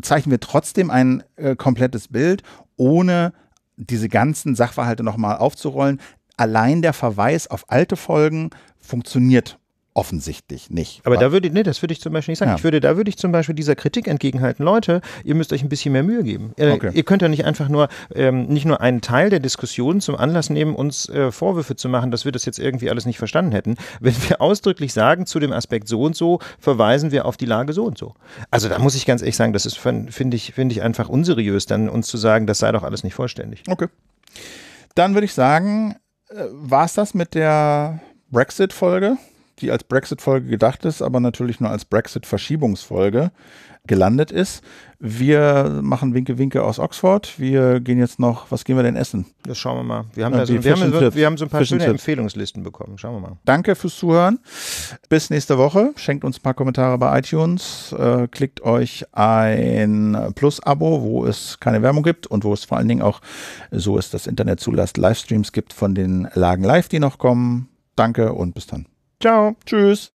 zeichnen wir trotzdem ein äh, komplettes Bild, ohne diese ganzen Sachverhalte nochmal aufzurollen? Allein der Verweis auf alte Folgen funktioniert offensichtlich nicht. Aber da würde, nee, das würde ich zum Beispiel nicht sagen. Ja. Ich würde, da würde ich zum Beispiel dieser Kritik entgegenhalten, Leute, ihr müsst euch ein bisschen mehr Mühe geben. Ihr, äh, okay. ihr könnt ja nicht einfach nur, ähm, nicht nur einen Teil der Diskussion zum Anlass nehmen, uns äh, Vorwürfe zu machen, dass wir das jetzt irgendwie alles nicht verstanden hätten. Wenn wir [laughs] ausdrücklich sagen, zu dem Aspekt so und so, verweisen wir auf die Lage so und so. Also da muss ich ganz ehrlich sagen, das ist, finde ich, finde ich einfach unseriös, dann uns zu sagen, das sei doch alles nicht vollständig. Okay. Dann würde ich sagen, äh, war es das mit der Brexit-Folge? die als Brexit-Folge gedacht ist, aber natürlich nur als Brexit-Verschiebungsfolge gelandet ist. Wir machen Winke Winke aus Oxford. Wir gehen jetzt noch, was gehen wir denn essen? Das schauen wir mal. Wir haben, äh, ja, so, wir haben, so, wir haben so ein paar Fish schöne Empfehlungslisten bekommen. Schauen wir mal. Danke fürs Zuhören. Bis nächste Woche. Schenkt uns ein paar Kommentare bei iTunes. Äh, klickt euch ein Plus-Abo, wo es keine Werbung gibt und wo es vor allen Dingen auch, so ist das Internet zulässt, Livestreams gibt von den Lagen live, die noch kommen. Danke und bis dann. Ciao, tschüss.